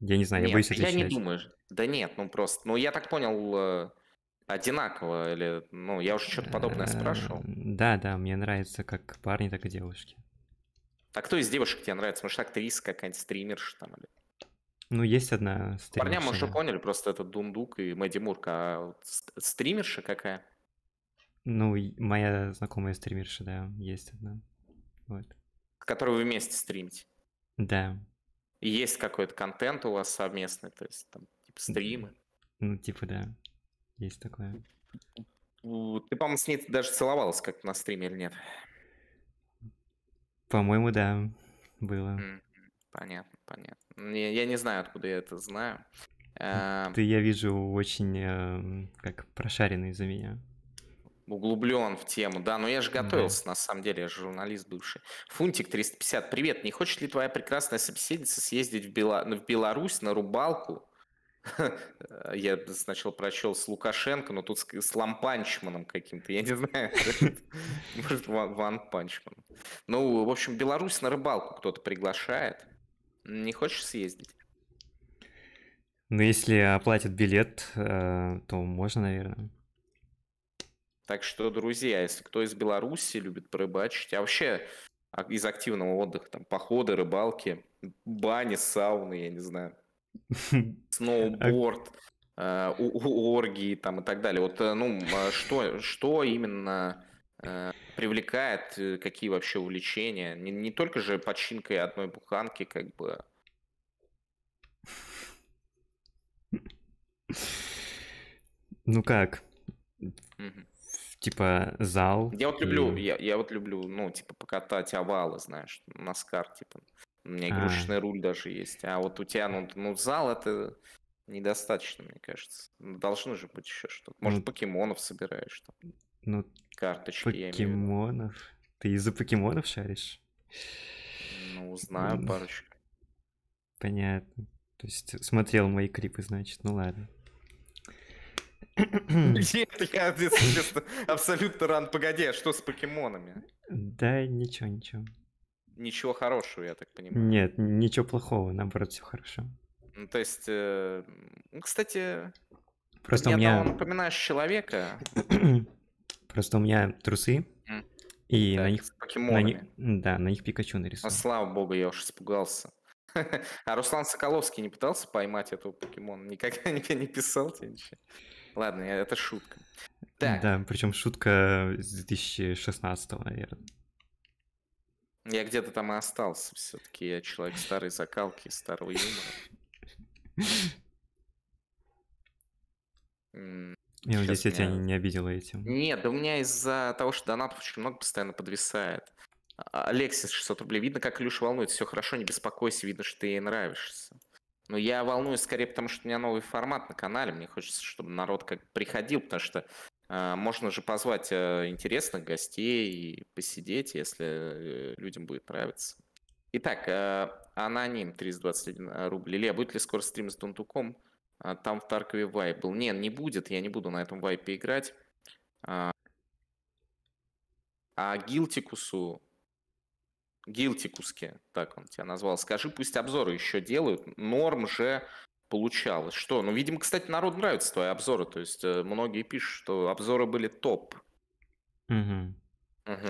не знаю, я боюсь отвечать. Я не думаю, да нет, ну просто, ну я так понял, э, одинаково или, ну я уже что-то подобное э, спрашивал. Да, да, мне нравится как парни, так и девушки. А кто из девушек тебе нравится? Может, актриса какая-нибудь, стримерша там или... Ну, есть одна стримерша. Парня мы уже поняли, просто это Дундук и Мэдди Мурка. А стримерша какая? Ну, моя знакомая стримерша, да, есть одна. Вот. Которую вы вместе стримите? Да. И есть какой-то контент у вас совместный, то есть там Типа, стримы. Ну, типа, да. Есть такое. Ты, по-моему, с ней даже целовалась как-то на стриме или нет? По-моему, да. Было. Понятно, понятно. Я, я не знаю, откуда я это знаю. Эм. Ты, я вижу, очень эм, как прошаренный за меня. Углублен в тему, да, но я же готовился, да. на самом деле, я же журналист бывший. Фунтик 350, привет, не хочет ли твоя прекрасная собеседница съездить в, Бела... в Беларусь на рубалку Я сначала прочел с Лукашенко, но тут с Лампанчманом каким-то, я не знаю. Может, Ван Панчман. Ну, в общем, Беларусь на рыбалку кто-то приглашает. Не хочешь съездить? Ну, если оплатят билет, э, то можно, наверное. Так что, друзья, если кто из Беларуси любит порыбачить, а вообще а, из активного отдыха, там, походы, рыбалки, бани, сауны, я не знаю, Сноуборд, э, оргии там и так далее. Вот, э, ну, что, что именно э, привлекает, какие вообще увлечения? Не, не только же починкой одной буханки, как бы. Ну как? Угу. Типа зал. Я вот люблю, и... я, я вот люблю, ну, типа, покатать овалы, знаешь, Наскар, типа. У меня игрушечный а. руль даже есть. А вот у тебя, ну, ну зал это недостаточно, мне кажется. Ну, должно же быть еще что-то. Может, ну, покемонов собираешь там. Ну, карточки. Покемонов? Ты из-за покемонов шаришь? Ну, узнаю ну, парочку. Понятно. То есть смотрел мои крипы, значит, ну ладно. Нет, я, если честно, абсолютно ран. Погоди, а что с покемонами? Да, ничего, ничего ничего хорошего, я так понимаю. Нет, ничего плохого, наоборот, все хорошо. Ну, то есть, э, ну, кстати, просто у меня напоминаешь человека. Просто у меня трусы. Mm. И да, на них... На них, да, на них Пикачу нарисовал. А, слава богу, я уж испугался. А Руслан Соколовский не пытался поймать этого покемона? Никогда не писал тебе ничего? Ладно, это шутка. Так. Да, причем шутка с 2016, наверное. Я где-то там и остался все-таки. Я человек старой закалки, старого юмора. Я надеюсь, я тебя не обидела этим. Нет, да у меня из-за того, что донатов очень много, постоянно подвисает. А, Алексис 600 рублей. Видно, как Илюша волнуется. Все хорошо, не беспокойся. Видно, что ты ей нравишься. Но я волнуюсь скорее потому, что у меня новый формат на канале. Мне хочется, чтобы народ как приходил, потому что а, можно же позвать э, интересных гостей и посидеть, если э, людям будет нравиться. Итак, э, аноним 321 рубль. Илья, будет ли скоро стрим с Дунтуком? А, там в Таркове вайп был. Не, не будет, я не буду на этом вайпе играть. А, а Гилтикусу, Гилтикуске, так он тебя назвал, скажи, пусть обзоры еще делают. Норм же получалось. Что? Ну, видимо, кстати, народ нравятся твои обзоры. То есть э, многие пишут, что обзоры были топ. Угу. Угу.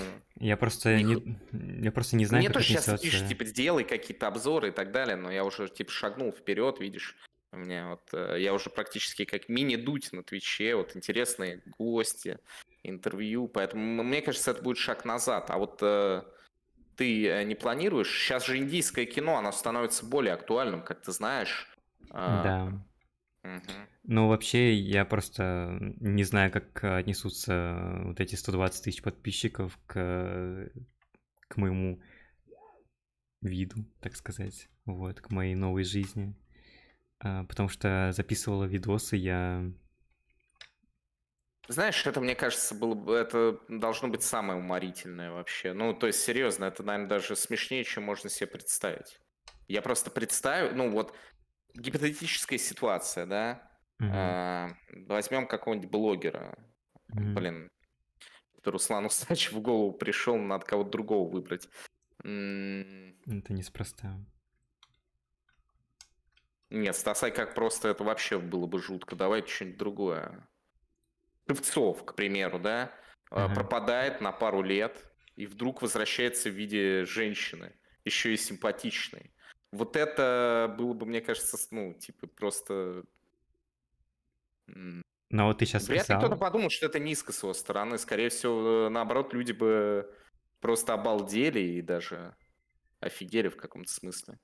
Я просто Их... не, я просто не знаю, Мне как тоже сейчас пишешь, типа, сделай какие-то обзоры и так далее, но я уже, типа, шагнул вперед, видишь. У меня вот, э, я уже практически как мини-дуть на Твиче, вот интересные гости, интервью, поэтому мне кажется, это будет шаг назад. А вот э, ты не планируешь? Сейчас же индийское кино, оно становится более актуальным, как ты знаешь. А, да. Ну, вообще, я просто не знаю, как а, отнесутся вот эти 120 тысяч подписчиков к, к моему виду, так сказать, вот, к моей новой жизни. А, потому что записывала видосы я... Знаешь, это, мне кажется, было бы, это должно быть самое уморительное вообще. Ну, то есть, серьезно, это, наверное, даже смешнее, чем можно себе представить. Я просто представил, ну вот гипотетическая ситуация, да? Угу. А, возьмем какого-нибудь блогера. Угу. Блин, Руслан Усач в голову пришел, надо кого-то другого выбрать. Ну, это неспроста. Нет, Стасай как просто это вообще было бы жутко. Давай что-нибудь другое. Певцов, к примеру, да, ага. пропадает на пару лет и вдруг возвращается в виде женщины, еще и симпатичной. Вот это было бы, мне кажется, ну, типа, просто... Но ну, вот ты сейчас Вряд сказал... ли кто-то подумал, что это низко с его стороны. Скорее всего, э, наоборот, люди бы просто обалдели и даже офигели в каком-то смысле.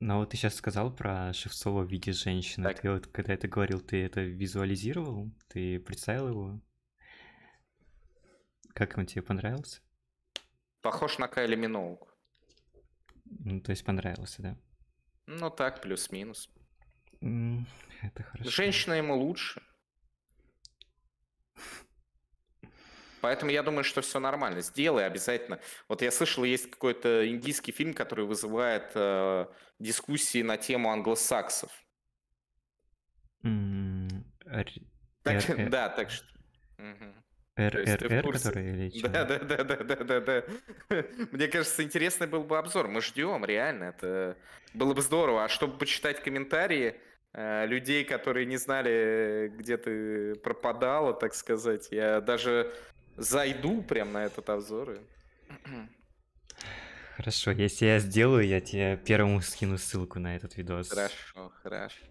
Но ну, вот ты сейчас сказал про Шевцова в виде женщины. Так. Ты вот, когда это говорил, ты это визуализировал? Ты представил его? Как он тебе понравился? Похож на Кайли Миноук. Ну, то есть понравился, да? Ну так, плюс-минус. это хорошо. Женщина ему лучше. Поэтому я думаю, что все нормально. Сделай обязательно. Вот я слышал, есть какой-то индийский фильм, который вызывает э, дискуссии на тему англосаксов. Mm, так, э. да, так что. Угу. РРР, который или Да, да, да, да, да, да, да. Мне кажется, интересный был бы обзор. Мы ждем, реально. Это было бы здорово. А чтобы почитать комментарии э, людей, которые не знали, где ты пропадала, так сказать, я даже зайду прям на этот обзор. Хорошо, если я сделаю, я тебе первому скину ссылку на этот видос. Хорошо, хорошо.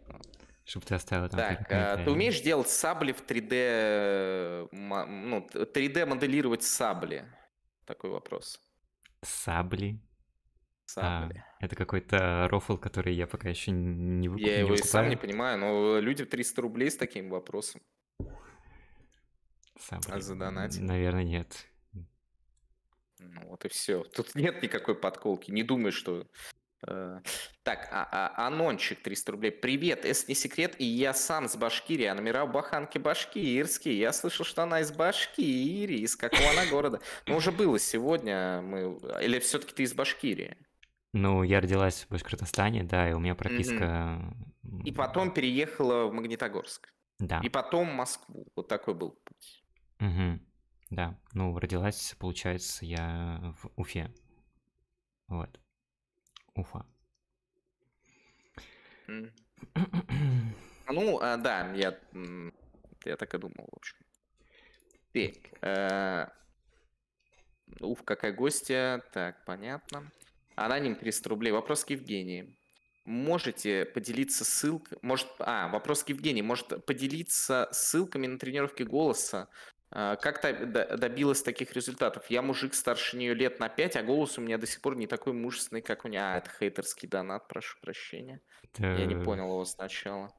Чтобы ты оставил там. Так, а, ты умеешь делать сабли в 3D, э, ну, 3D моделировать сабли? Такой вопрос. Сабли? А, сабли. А, это какой-то рофл, который я пока еще не выкупил. Я не его и сам не понимаю, но люди в 300 рублей с таким вопросом. Сабли. А задонать? Наверное, нет. Ну вот и все. Тут нет никакой подколки. Не думай, что Э, так, а, а, Анончик 300 рублей. Привет, это не секрет, и я сам с Башкирии, а номера у Баханки башкирские. Я слышал, что она из Башкирии, из какого она города. Ну, уже было сегодня, мы... или все-таки ты из Башкирии? Ну, я родилась в Башкортостане, да, и у меня прописка... Mm-hmm. И потом переехала в Магнитогорск. Да. И потом в Москву. Вот такой был путь. Угу. Да, ну, родилась, получается, я в Уфе. Вот. Уфа. Ну, э, да, я, я так и думал, в общем. Теперь, э, Уф, какая гостья, так, понятно. Аноним 300 рублей. Вопрос к Евгении. Можете поделиться ссылкой... Может... А, вопрос к Евгении. Может поделиться ссылками на тренировки голоса? А, как добилась таких результатов? Я мужик старше нее лет на 5, а голос у меня до сих пор не такой мужественный, как у меня. А, это хейтерский донат, прошу прощения. Да. Я не понял его сначала.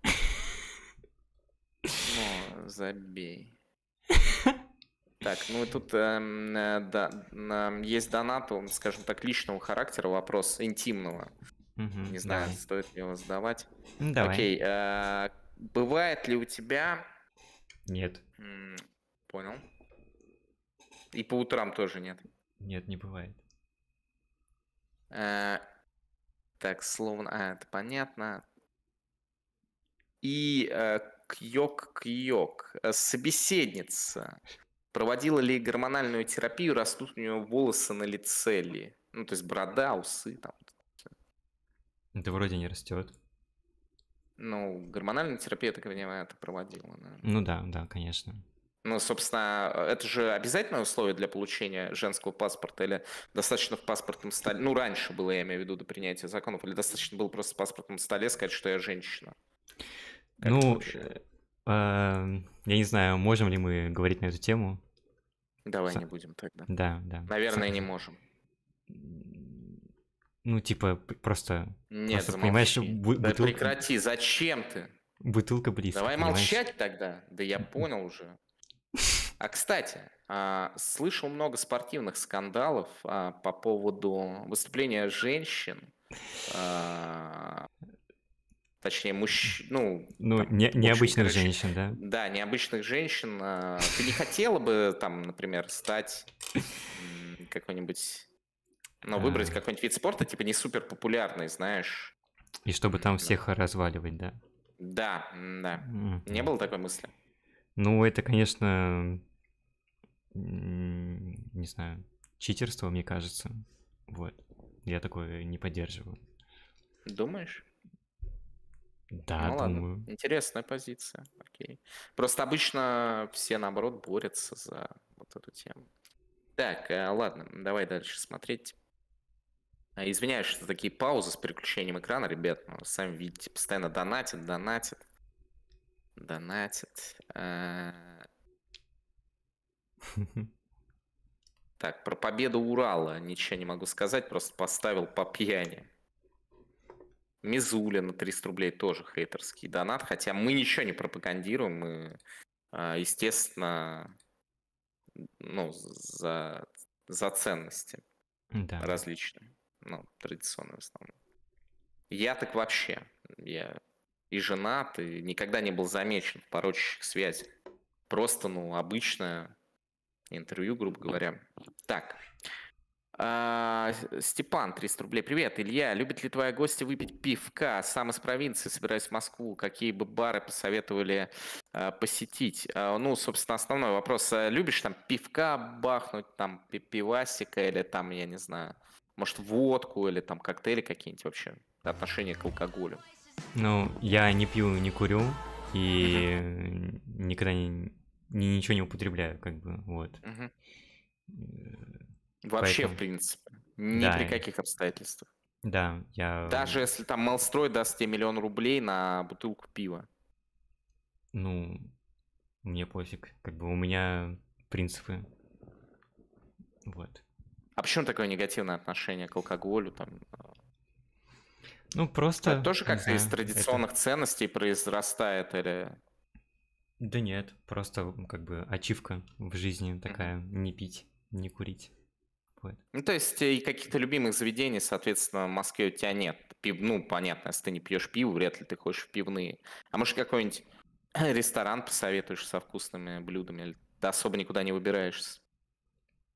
Ну, забей. Так, ну и тут эм, э, да, э, есть донат, скажем так, личного характера, вопрос интимного. Угу, не знаю, давай. стоит ли его задавать. Давай. Окей, э, бывает ли у тебя... Нет. Понял. И по утрам тоже нет. Нет, не бывает. А, так, словно... А, это понятно. И э, кьёк-кьёк, э, собеседница, проводила ли гормональную терапию, растут у нее волосы на лице ли? Ну, то есть борода, усы там. Это вроде не растет. Ну, гормональная терапия, я так понимаю, это проводила, да? Ну да, да, конечно. Ну, собственно, э, это же обязательное условие для получения женского паспорта или достаточно в паспортном столе, ну, раньше было, я имею в виду, до принятия законов, или достаточно было просто в паспортном столе сказать, что я женщина? Как ну, эм, я не знаю, можем ли мы говорить на эту тему? Давай не будем тогда. Да, да. Наверное, не можем. Ну, типа, просто... Нет, просто, понимаешь, бу- да прекрати, зачем ты? Бутылка близко. Давай понимаешь? молчать тогда. Да я понял уже. А кстати, а, слышал много спортивных скандалов а, по поводу выступления женщин. А, точнее, мужчин, ну... Ну, там, не, необычных короче, женщин, да? Да, необычных женщин. Ты не хотела бы, там, например, стать какой-нибудь... Ну, выбрать какой-нибудь вид спорта, типа, не супер популярный, знаешь. И чтобы там всех разваливать, да? Да, да. Не было такой мысли? Ну, это, конечно, не знаю, читерство, мне кажется. Вот. Я такое не поддерживаю. Думаешь? Да, ну, думаю. Ладно. Интересная позиция. Окей. Просто обычно все, наоборот, борются за вот эту тему. Так, э, ладно, давай дальше смотреть. А, извиняюсь, что такие паузы с переключением экрана, ребят. Ну, сами видите, постоянно донатит, донатит, донатит. Э, Так, про победу Урала ничего не могу сказать, просто поставил по пьяни. Мизуля на 300 рублей тоже хейтерский донат, хотя мы ничего не пропагандируем, мы, а, естественно, ну, за, за ценности да. различные, ну, традиционные в основном. Я так вообще, я и женат, и никогда не был замечен в порочащих связях. Просто, ну, обычная интервью, грубо говоря. Так. А, Степан, 300 рублей. Привет, Илья. Любит ли твоя гостья выпить пивка? Сам из провинции, собираюсь в Москву. Какие бы бары посоветовали а, посетить? А, ну, собственно, основной вопрос. Любишь там пивка бахнуть, там пивасика или там, я не знаю, может, водку или там коктейли какие-нибудь вообще? Отношение к алкоголю. Ну, я не пью, не курю и никогда не, ничего не употребляю, как бы, вот. Угу. Вообще, Поэтому... в принципе, ни да. при каких обстоятельствах. Да, я... Даже если там Малстрой даст тебе миллион рублей на бутылку пива. Ну, мне пофиг, как бы у меня принципы. Вот. А почему такое негативное отношение к алкоголю? Там? А? Ну, а просто... Это тоже как-то из традиционных это... ценностей произрастает или... Да нет, просто как бы ачивка в жизни такая, не пить, не курить. Вот. Ну, то есть э, и каких-то любимых заведений, соответственно, в Москве у тебя нет. Пив, ну, понятно, если ты не пьешь пиво, вряд ли ты хочешь в пивные. А может, какой-нибудь ресторан посоветуешь со вкусными блюдами? Или ты особо никуда не выбираешься?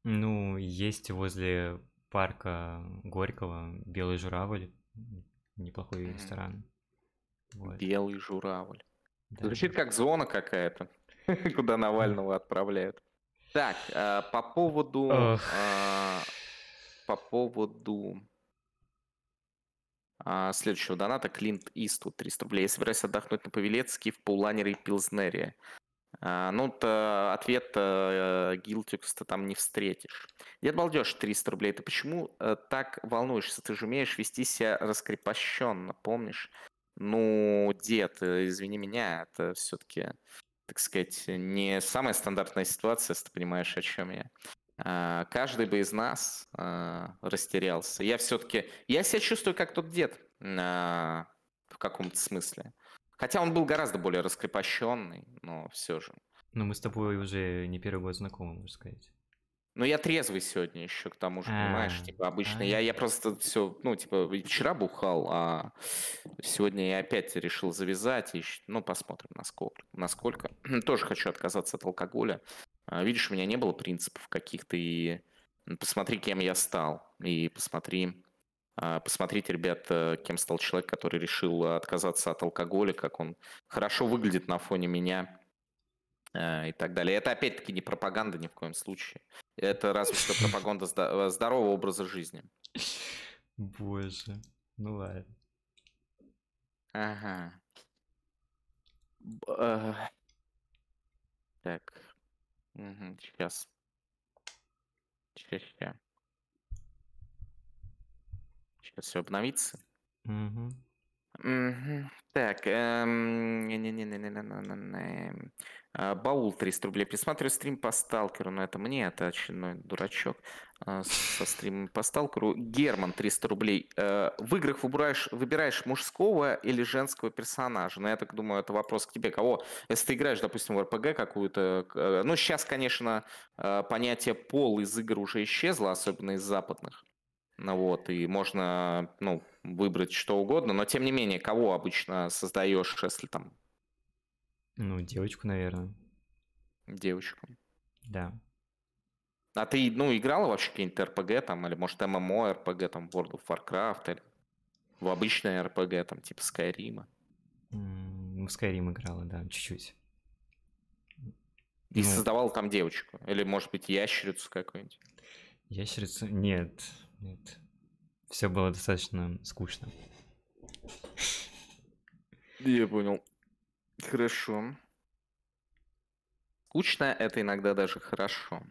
Ну, есть возле парка Горького Белый журавль. Неплохой mm-hmm. ресторан. Вот. Белый журавль. Да. Звучит как звона какая-то, куда Навального отправляют. Так, э, по поводу... Э, по поводу... Э, следующего доната Клинт Исту 300 рублей. Я собираюсь отдохнуть на Павелецке в Пауланере и Пилзнере. Ну, то ответ Гилтюкс э, ты там не встретишь. Дед Балдеж, 300 рублей. Ты почему э, так волнуешься? Ты же умеешь вести себя раскрепощенно, помнишь? Ну, дед, э, извини меня, это все-таки, так сказать, не самая стандартная ситуация, если ты понимаешь, о чем я а, каждый бы из нас а, растерялся. Я все-таки, я себя чувствую как тот дед а, в каком-то смысле. Хотя он был гораздо более раскрепощенный, но все же. Но ну, мы с тобой уже не первый год знакомы, можно сказать. Ну, я трезвый сегодня еще, к тому же, а понимаешь, типа, обычно я, я просто все, ну, типа, вчера бухал, а сегодня я опять решил завязать, еще, ну, посмотрим, насколько. насколько. Хм, тоже хочу отказаться от алкоголя. А, видишь, у меня не было принципов каких-то, и посмотри, кем я стал, и посмотри, а, посмотрите, ребят, э, кем стал человек, который решил отказаться от алкоголя, как он хорошо выглядит на фоне меня, Э, и так далее. Это опять-таки не пропаганда ни в коем случае. Это разве что пропаганда здорового образа жизни. Боже, ну ладно. Ага. Э, так. Угу, сейчас. Сейчас, сейчас. все обновится. Угу. Угу. Так. Эм, не. А, баул 300 рублей. Присматриваю стрим по сталкеру, но это мне, это очередной дурачок а, со стримом по сталкеру. Герман 300 рублей. Э, в играх выбираешь, выбираешь мужского или женского персонажа? Но ну, я так думаю, это вопрос к тебе. Кого? Если ты играешь, допустим, в РПГ какую-то... Э, ну, сейчас, конечно, э, понятие пол из игр уже исчезло, особенно из западных. Ну вот, и можно ну, выбрать что угодно, но тем не менее, кого обычно создаешь, если там ну, девочку, наверное. Девочку. Да. А ты, ну, играла вообще какие-нибудь РПГ там, или, может, ММО, РПГ, там, World of Warcraft, или в обычное РПГ, там, типа Скайрима? Ну, в Skyrim играла, да, чуть-чуть. И ну, создавал там девочку? Или, может быть, ящерицу какую-нибудь? Ящерицу? Нет, нет. Все было достаточно скучно. Я понял. Хорошо. Скучно это иногда даже хорошо.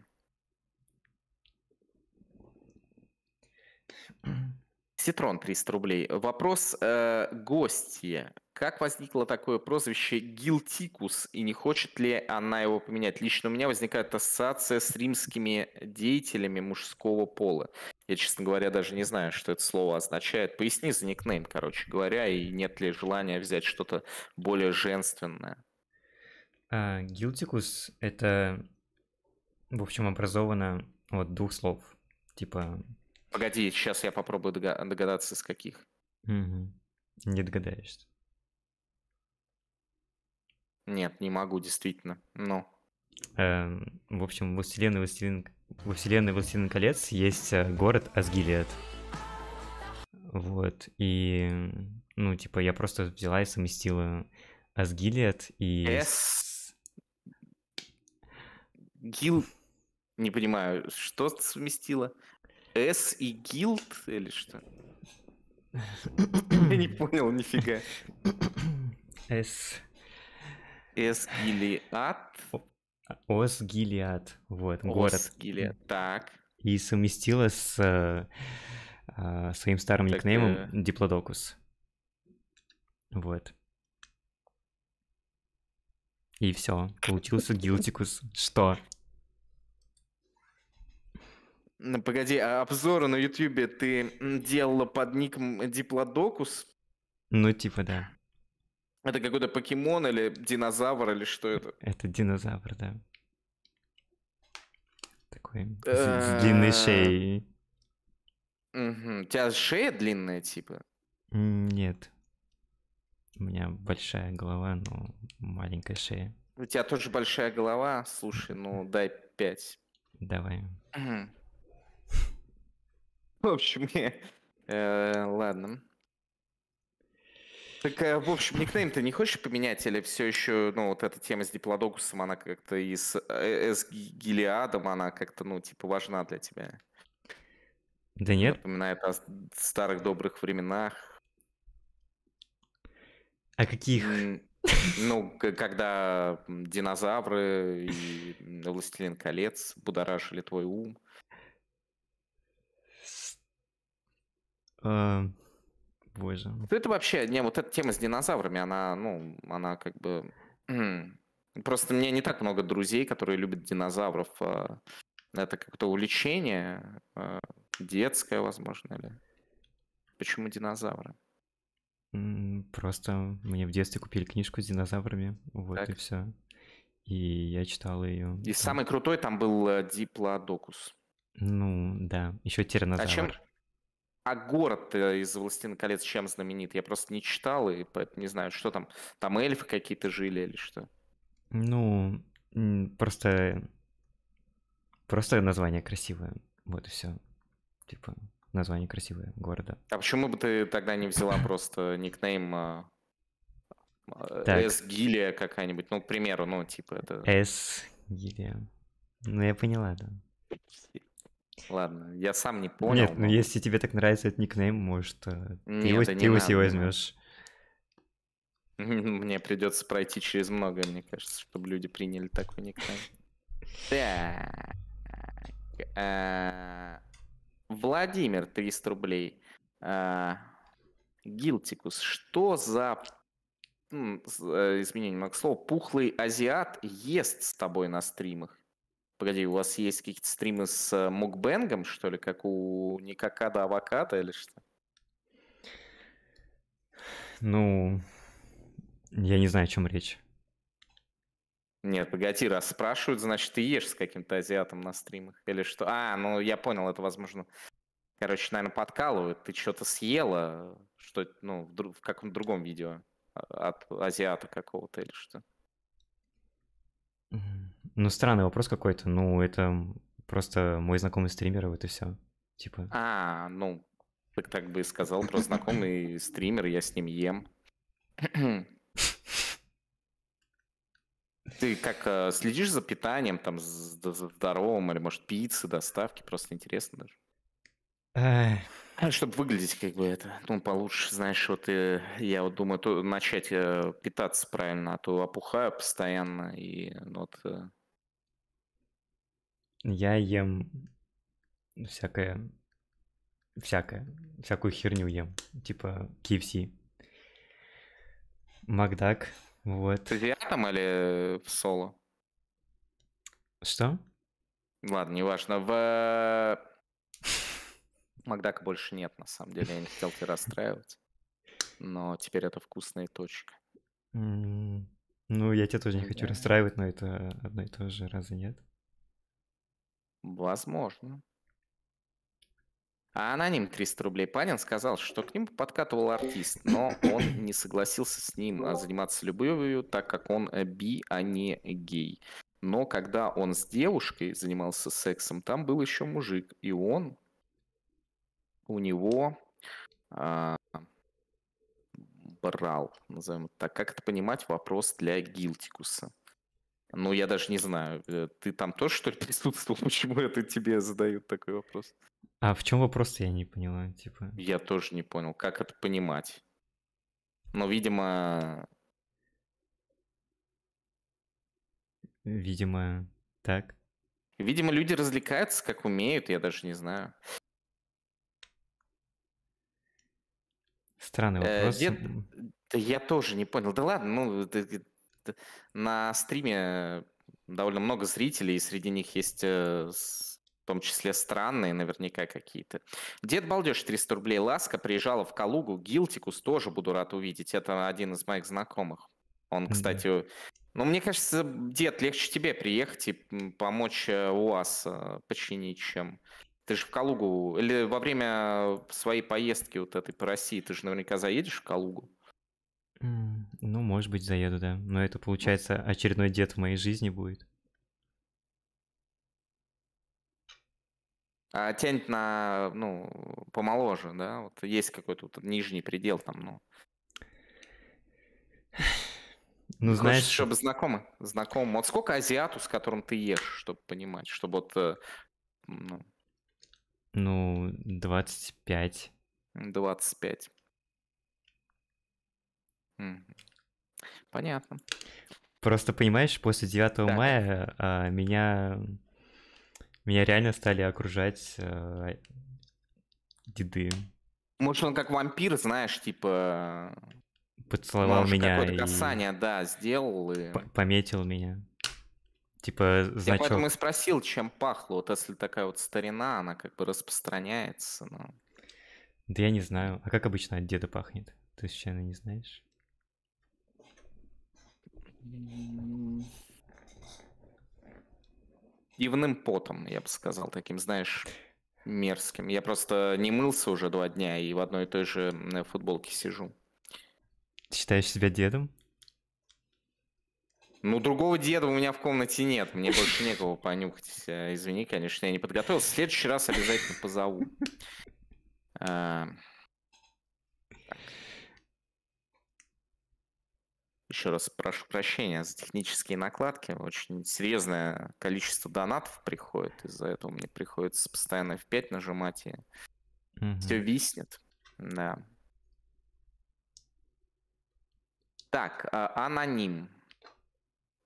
Ситрон 300 рублей. Вопрос э, гости. Как возникло такое прозвище «гилтикус» и не хочет ли она его поменять? Лично у меня возникает ассоциация с римскими деятелями мужского пола. Я, честно говоря, даже не знаю, что это слово означает. Поясни за никнейм, короче говоря, и нет ли желания взять что-то более женственное. А, гилтикус — это, в общем, образовано вот двух слов. Типа... Погоди, сейчас я попробую догадаться, с каких. Угу. Не догадаешься. Нет, не могу, действительно. Но Э, в общем, во вселенной Властелин... во вселенной Властелин колец есть э, город Асгилиад. Вот, и, ну, типа, я просто взяла и совместила Асгилиад и... С... Гил... Не понимаю, что совместила? С и Гилд или что? Я не понял нифига. С... Эсгилиад. Осгилиад, а, вот, город. Осгилиад, так. И совместила с э, а, своим старым так, никнеймом э... Диплодокус. Вот. И все, получился Гилтикус. Что? Ну, погоди, а обзоры на Ютьюбе ты делала под ником Диплодокус? Ну, типа, да. Это какой-то покемон или динозавр, или что это? Это динозавр, да. Такой э, с длинной шеей. У тебя шея длинная, типа? Нет. У меня большая голова, но маленькая шея. У тебя тоже большая голова. Слушай, ну дай пять. Давай. В общем, э, ладно. Так, э, в общем, никнейм ты не хочешь поменять, или все еще, ну, вот эта тема с Диплодокусом, она как-то и с, э, э, с Гелиадом, она как-то, ну, типа, важна для тебя? Да нет. Напоминает о старых добрых временах. А каких? Ну, когда динозавры и Властелин колец будоражили твой ум. А, боже. Вот это вообще, не, вот эта тема с динозаврами, она, ну, она как бы... Просто мне не так много друзей, которые любят динозавров. А это как-то увлечение а, детское, возможно, или... Почему динозавры? Просто мне в детстве купили книжку с динозаврами, вот так. и все. И я читал ее. И там... самый крутой там был э, Диплодокус. Ну, да, еще тиранозавр. А чем, а город э, из «Властелина колец» чем знаменит? Я просто не читал, и поэтому не знаю, что там. Там эльфы какие-то жили или что? Ну, просто... Просто название красивое. Вот и все. Типа, название красивое города. А почему бы ты тогда не взяла просто никнейм а, а, С Гилия какая-нибудь? Ну, к примеру, ну, типа это... С Гилия. Ну, я поняла, да. Ладно, я сам не понял. Нет, ну, но... если тебе так нравится этот никнейм, может, э, Нет, ты его, себе возьмешь. Мне придется пройти через многое, мне кажется, чтобы люди приняли такой никнейм. Так. Э, Владимир, 300 рублей. Э, Гилтикус, что за извини, не могу пухлый азиат ест с тобой на стримах? Погоди, у вас есть какие-то стримы с э, мукбенгом, что ли, как у Никакада Авоката или что? Ну, я не знаю, о чем речь. Нет, погоди, раз спрашивают, значит, ты ешь с каким-то азиатом на стримах или что? А, ну я понял, это возможно. Короче, наверное, подкалывают. Ты что-то съела, что ну, в, друг, в каком-то другом видео а, от азиата какого-то или что? Mm -hmm. Ну, странный вопрос какой-то. Ну, это просто мой знакомый стример, вот и все. Типа. А, ну, так так бы и сказал про знакомый стример, я с ним ем. Ты как э, следишь за питанием, там, за здоровым, или, может, пиццы, доставки? Просто интересно даже. А, Чтобы выглядеть как бы это, ну, получше, знаешь, вот и, э, я вот думаю, то, начать э, питаться правильно, а то опухаю постоянно, и ну, вот я ем всякое, всякое, всякую херню ем, типа KFC, Макдак, вот. С азиатом или в соло? Что? Ладно, неважно. В... Э, Макдака больше нет, на самом деле. Я не хотел тебя расстраивать. Но теперь это вкусная точка. Ну, я тебя тоже не хочу расстраивать, но это одно и то же, разве нет? Возможно. А аноним 300 рублей. Панин сказал, что к ним подкатывал артист, но он не согласился с ним а заниматься любовью, так как он э, би, а не гей. Но когда он с девушкой занимался сексом, там был еще мужик, и он у него а, брал, назовем так. Как это понимать? Вопрос для Гилтикуса. Ну, я даже не знаю. Э, ты там тоже, что ли, присутствовал? Почему это тебе задают такой вопрос? А в чем вопрос, я не поняла, типа? Я тоже не понял. Как это понимать? Но видимо... Видимо, так. Видимо, люди развлекаются, как умеют, я даже не знаю. Странный э, вопрос. Э, дед... Да я тоже не понял. Да ладно, ну, на стриме довольно много зрителей, и среди них есть э, в том числе странные наверняка какие-то. Дед Балдеж, 300 рублей, Ласка приезжала в Калугу, Гилтикус тоже буду рад увидеть, это один из моих знакомых. Он, кстати, mm-hmm. ну, мне кажется, дед, легче тебе приехать и помочь э, УАЗ э, починить, чем... Ты же в Калугу, или во время своей поездки вот этой по России, ты же наверняка заедешь в Калугу. Ну, может быть, заеду, да. Но это, получается, очередной дед в моей жизни будет. А тень на, ну, помоложе, да? Вот есть какой-то вот нижний предел там, ну. Ну, знаешь... Хочешь, чтобы знакомы, знакомы. Вот сколько азиату, с которым ты ешь, чтобы понимать, чтобы вот, э, ну... Ну, 25. 25. Понятно. Просто понимаешь, после 9 так. мая а, меня меня реально стали окружать а, деды. Может, он как вампир, знаешь, типа поцеловал Может, меня какое-то касание, да, сделал и пометил меня. Типа значок. Я поэтому и спросил, чем пахло. Вот если такая вот старина, она как бы распространяется. Но... Да я не знаю. А как обычно от деда пахнет? Ты случайно не знаешь? Пивным потом, я бы сказал, таким, знаешь, мерзким. Я просто не мылся уже два дня и в одной и той же футболке сижу. считаешь себя дедом? Ну, другого деда у меня в комнате нет. Мне больше некого понюхать. Э, извини, конечно, я не подготовился. В следующий раз обязательно позову. А, еще раз прошу прощения за технические накладки. Очень серьезное количество донатов приходит. Из-за этого мне приходится постоянно F5 нажимать и угу. все виснет. Да. Так, а, аноним.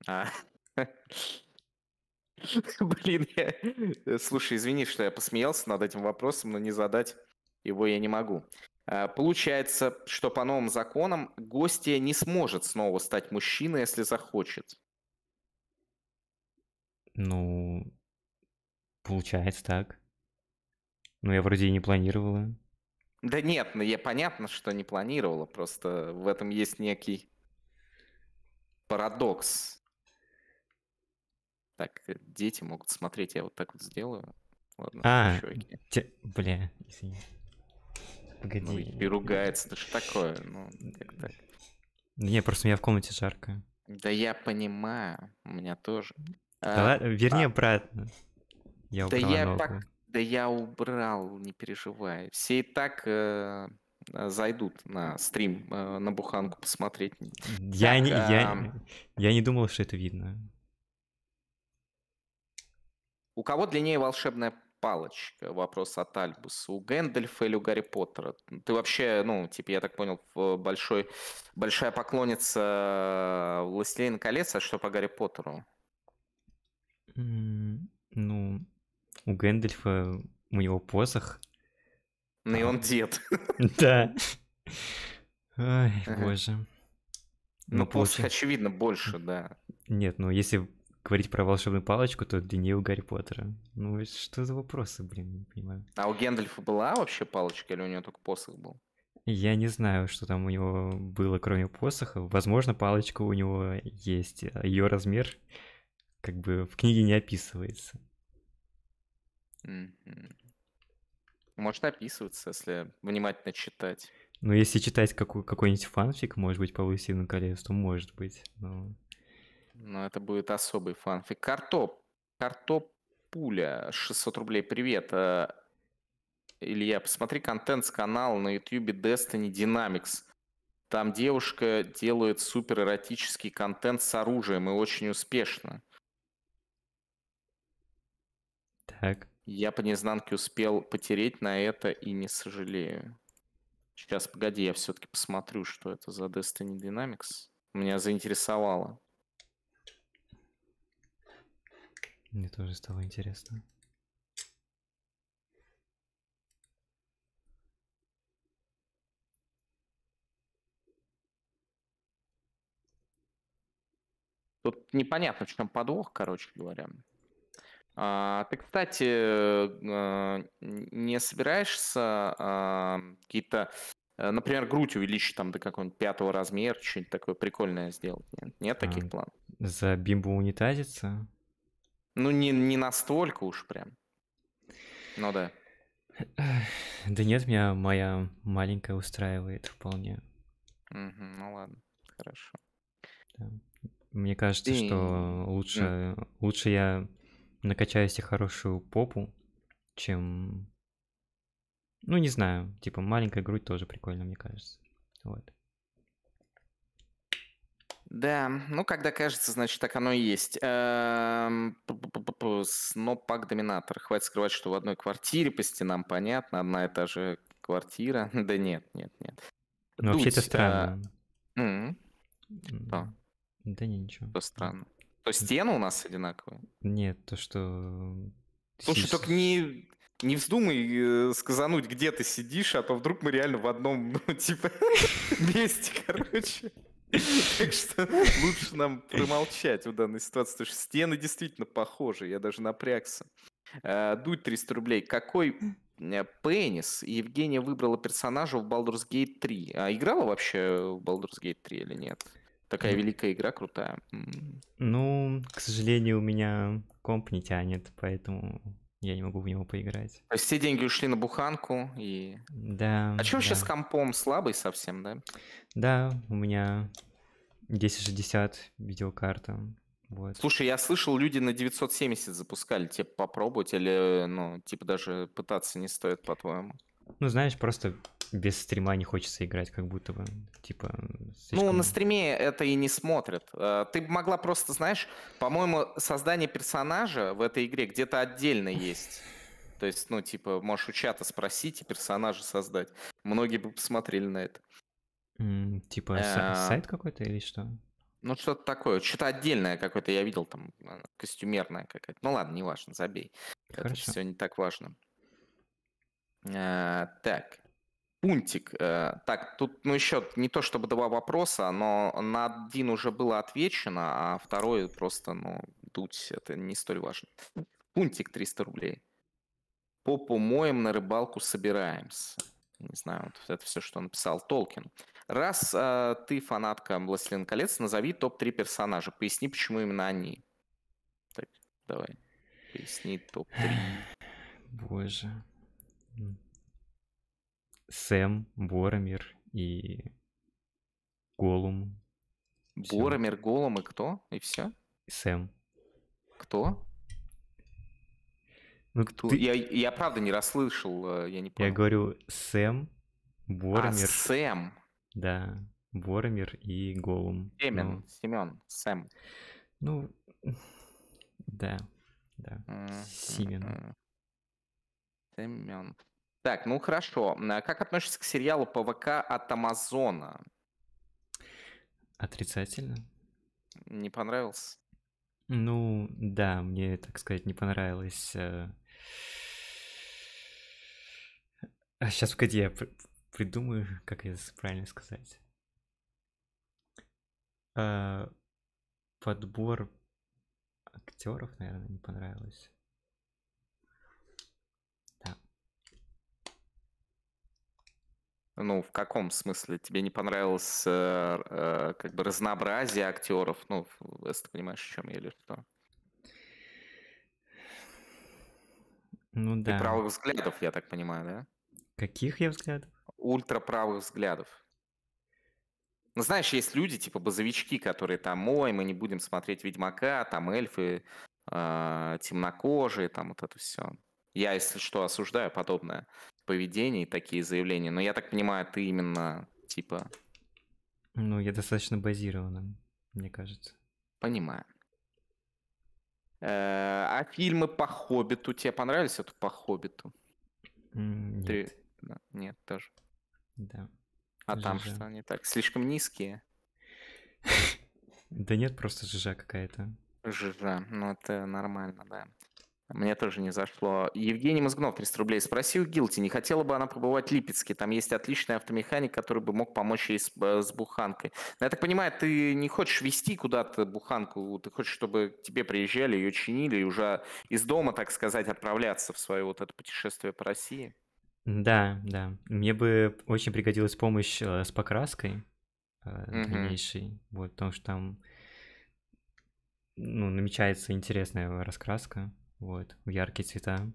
А. Блин, я... Э, слушай, извини, что я посмеялся над этим вопросом, но не задать его я не могу. Э, получается, что по новым законам гостья не сможет снова стать мужчиной, если захочет. Ну, получается так. Но ну, я вроде и не планировала. Да нет, ну я понятно, что не планировала, просто в этом есть некий парадокс. Так, э, дети могут смотреть, я вот так вот сделаю. Ладно, а, те... бля, извини. Ну, погоди. Ну, и ругается, это что такое? Ну, как так? Ну, не, просто у меня в комнате жарко. Да я понимаю, у меня тоже. А, Давай, а, верни а... обратно. Я да я ногу. пок... Да я убрал, не переживай. Все и так э, э, зайдут на стрим, э, на буханку посмотреть. Я, так, не, а... я, я не думал, что это видно. У кого длиннее волшебная палочка. Вопрос от Альбуса. У Гэндальфа или у Гарри Поттера? Ты вообще, ну, типа, я так понял, э, большой, большая поклонница э, Властелина колец, а что по Гарри Поттеру? Ну, у Гэндальфа, у него посох. Ну и он а. дед. Да. Ой, боже. Ну, ну посох, очевидно, больше, да. Нет, ну если говорить про волшебную палочку, то длиннее у Гарри Поттера. Ну, что за вопросы, блин, не понимаю. А у Гендальфа была вообще палочка или у него только посох был? Я не знаю, что там у него было, кроме посоха. Возможно, палочка у него есть. А Ее размер как бы в книге не описывается. Mm-hmm. Может, описываться, если внимательно читать. Ну, если читать какой- какой-нибудь фанфик, может быть, по Лысину колец, то может быть. Но но это будет особый фанфик. Картоп. Картопуля. 600 рублей. Привет. Э, Илья, посмотри контент с канала на YouTube Destiny Dynamics. Там девушка делает супер эротический контент с оружием и очень успешно. Так. Я по незнанке успел потереть на это и не сожалею. Сейчас, погоди, я все-таки посмотрю, что это за Destiny Dynamics. Меня заинтересовало. Мне тоже стало интересно. Тут непонятно, в чем подвох, короче говоря. А, ты, кстати, э, не собираешься а, какие-то, э, например, грудь увеличить там до какого-нибудь пятого размера, что-нибудь такое прикольное сделать? Нет, нет таких а, планов? За бимбу унитазиться? Ну, не, не настолько уж прям. Ну да. Да нет, меня моя маленькая устраивает вполне. Угу, ну ладно, хорошо. Да. Мне кажется, И... что лучше, mm. лучше я накачаю себе хорошую попу, чем... Ну, не знаю, типа маленькая грудь тоже прикольно, мне кажется. Вот. Да, ну когда кажется, значит, так оно и есть. Эм, снопак Доминатор. Хватит скрывать, что в одной квартире по стенам понятно, одна и та же квартира. Да нет, нет, нет. Ну вообще это странно. Да. Да не, ничего. Это странно. То стены у нас одинаковые? Нет, то что... Слушай, только не, не вздумай э, сказануть, где ты сидишь, а то вдруг мы реально в одном, ну, типа, месте, короче. Так что лучше нам промолчать в данной ситуации, потому что стены действительно похожи, я даже напрягся. Э, Дудь 300 рублей. Какой э, пенис Евгения выбрала персонажа в Baldur's Gate 3? А играла вообще в Baldur's Gate 3 или нет? Такая великая игра, крутая. Ну, к сожалению, у меня комп не тянет, поэтому я не могу в него поиграть. То есть все деньги ушли на буханку и... Да. А чего да. сейчас компом слабый совсем, да? Да, у меня 1060 видеокарта. Вот. Слушай, я слышал, люди на 970 запускали, типа попробовать или, ну, типа даже пытаться не стоит, по-твоему. Ну, знаешь, просто без стрима не хочется играть, как будто бы, типа... Ну, слишком... Ну, на стриме это и не смотрят. Э, ты могла просто, знаешь, по-моему, создание персонажа в этой игре где-то отдельно есть. То есть, ну, типа, можешь у чата спросить и персонажа создать. Многие бы посмотрели на это. типа э, сайт какой-то или что? Ну, что-то такое. Что-то отдельное какое-то я видел там, э, костюмерное какое то Ну, ладно, не важно, забей. Хорошо. Это все не так важно. Э, так, Пунтик. Э, так, тут ну, еще не то чтобы два вопроса, но на один уже было отвечено, а второй просто, ну, дуть, это не столь важно. Пунтик 300 рублей. Попу моем на рыбалку собираемся. Не знаю, вот это все, что написал Толкин. Раз э, ты фанатка «Властелин колец», назови топ-3 персонажа. Поясни, почему именно они. Так, давай. Поясни топ-3. Боже. Сэм, Боромир и Голум. Всё. Боромир, Голум и кто? И все? Сэм. Кто? Ну, кто? Ты... Я, я правда не расслышал, э, я не понял. Я говорю Сэм, Боромир. А, Сэм. Да, Боромир и Голум. Семен, ну... Семен, Сэм. Ну, да, да, mm-hmm. Симен. Семен. Так, ну хорошо. А как относишься к сериалу ПВК от Амазона? Отрицательно. Не понравился? Ну, да, мне, так сказать, не понравилось. Э, а сейчас, погоди, я придумаю, как это правильно сказать. Э, подбор актеров, наверное, не понравилось. Ну, в каком смысле? Тебе не понравилось э, э, как бы разнообразие актеров? Ну, если ты понимаешь, о чем я или что? Ну да. И правых взглядов, я так понимаю, да? Каких я взглядов? Ультраправых взглядов. Ну, знаешь, есть люди, типа базовички, которые там, ой, мы не будем смотреть Ведьмака, там эльфы, э, темнокожие, там вот это все. Я, если что, осуждаю подобное поведений такие заявления, но я так понимаю, ты именно типа... Ну, я достаточно базирован, мне кажется. Понимаю. Э, а фильмы по Хоббиту тебе понравились? Это по Хоббиту? Нет. Три... Нет, тоже. Да. А Жижа. там что они так? Слишком низкие? Да нет, просто жижа какая-то. Жижа, ну это нормально, да. Мне тоже не зашло. Евгений Мозгнов, 300 рублей. Спроси у Гилти, не хотела бы она побывать в Липецке? Там есть отличный автомеханик, который бы мог помочь ей с, э, с буханкой. Но я так понимаю, ты не хочешь вести куда-то буханку, ты хочешь, чтобы к тебе приезжали, ее чинили, и уже из дома, так сказать, отправляться в свое вот это путешествие по России? Да, да. Мне бы очень пригодилась помощь э, с покраской э, mm-hmm. вот, потому что там ну, намечается интересная раскраска. Вот, в яркие цвета.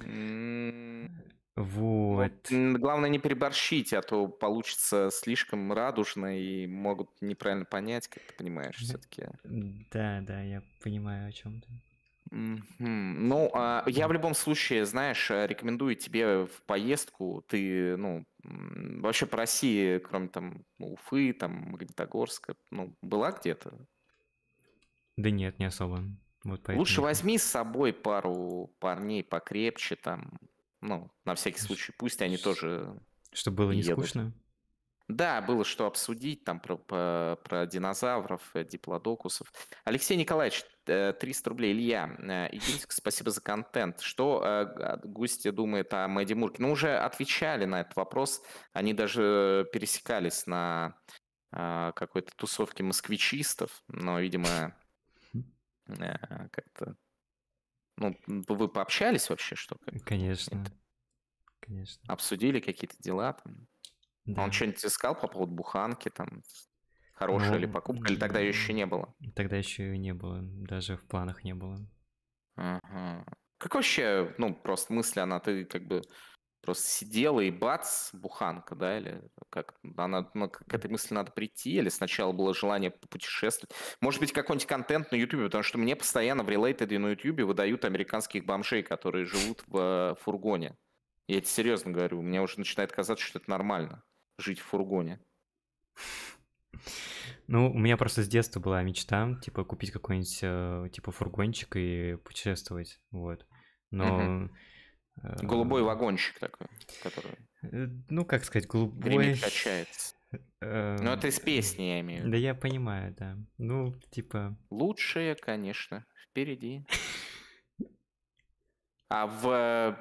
Ну, вот. Ну, главное не переборщить, а то получится слишком радужно и могут неправильно понять, как ты понимаешь, все-таки. Да, да, я понимаю, о чем ты. Mm-hmm. Ну, а, я в любом случае, знаешь, э, рекомендую тебе в поездку, ты, ну, вообще по России, кроме там Уфы, там Магнитогорска, ну, была где-то? Да нет, не особо. Вот поэтому... Лучше возьми с собой пару парней покрепче там, ну, на всякий случай, пусть они тоже... Чтобы было не едут. скучно? Да, было что обсудить там про, про, про динозавров, э, диплодокусов. Алексей Николаевич, 300 э, рублей. Илья, э, Игинск, спасибо за контент. Что Густи думает о Мэдди Мурке? Ну, уже отвечали на этот вопрос. Они даже пересекались на какой-то тусовке москвичистов, но, видимо, Э, как-то... Ну, вы пообщались вообще, что то Конечно. Это... Конечно. Обсудили какие-то дела там? А да. Он что-нибудь искал по поводу буханки там? Хорошая ну, ли покупка? Или тогда ее еще не было? Тогда еще ее не было. Даже в планах не было. Ага. Как вообще, ну, просто мысль она, ты как бы Просто сидела и бац, буханка, да, или как она, ну, к этой мысли надо прийти, или сначала было желание путешествовать. Может быть, какой-нибудь контент на ютубе потому что мне постоянно в релейтеде на ютубе выдают американских бомжей, которые живут в э, фургоне. Я это серьезно говорю, мне уже начинает казаться, что это нормально, жить в фургоне. Ну, у меня просто с детства была мечта, типа, купить какой-нибудь, э, типа, фургончик и путешествовать, вот. Но uh-huh. Э, голубой вагончик такой, который... Э, ну, как сказать, голубой... Гремит, качается. Э, ну, это из песни, я имею в виду. Да я понимаю, да. Ну, типа... Лучшее, конечно, впереди. А в...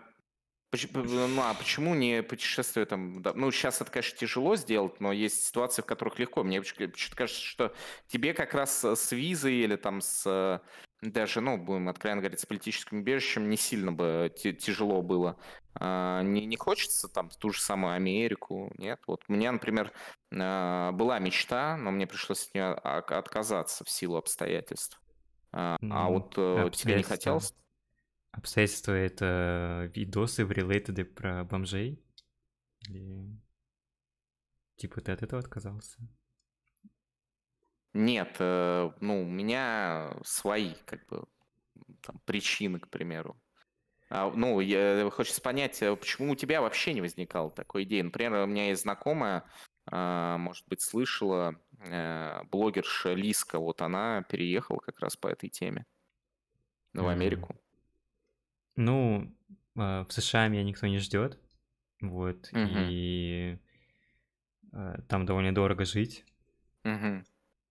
Ну, ну, а почему не путешествие там... Ну, сейчас это, конечно, тяжело сделать, но есть ситуации, в которых легко. Мне почему-то кажется, что тебе как раз с визой или там с даже, ну, будем откровенно говорить, с политическим убежищем не сильно бы тяжело было. А, не, не хочется там ту же самую Америку, нет? Вот у меня, например, а, была мечта, но мне пришлось от нее отказаться в силу обстоятельств. А, ну, а вот э, тебе не хотелось? Обстоятельства — это видосы в релейтеды про бомжей? Или... Типа ты от этого отказался? Нет, э, ну, у меня свои, как бы, там, причины, к примеру. А, ну, я, э, хочется понять, э, почему у тебя вообще не возникало такой идеи. Например, у меня есть знакомая, а, может быть, слышала, блогерша Лиска, вот она переехала как раз по этой теме ну, в Америку. Ну, а, в США меня никто не ждет, вот, угу. и там довольно дорого жить. Угу.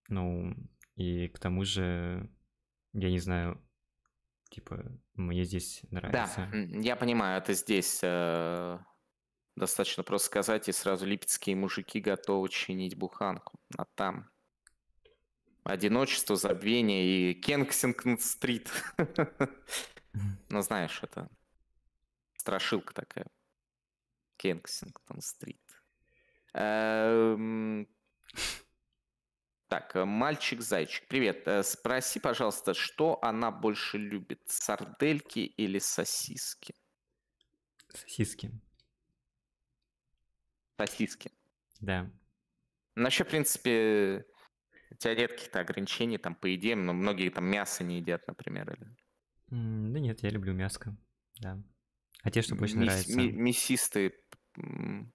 Ну, и к тому же, я не знаю, типа, мне здесь нравится. Да, я понимаю, это здесь э, достаточно просто сказать, и сразу липецкие мужики готовы чинить буханку. А там одиночество, забвение и Кенксингтон-стрит. Ну, знаешь, это страшилка такая. Кенксингтон-стрит. Так, э, мальчик-зайчик, привет. Э, спроси, пожалуйста, что она больше любит, сардельки или сосиски? Сосиски. Сосиски. Да. Ну, вообще, в принципе, у тебя нет каких-то ограничений там по еде, но многие там мясо не едят, например. Или... да нет, я люблю мяско, да. А те, что больше Мис- нравится? Ми- мясистые, не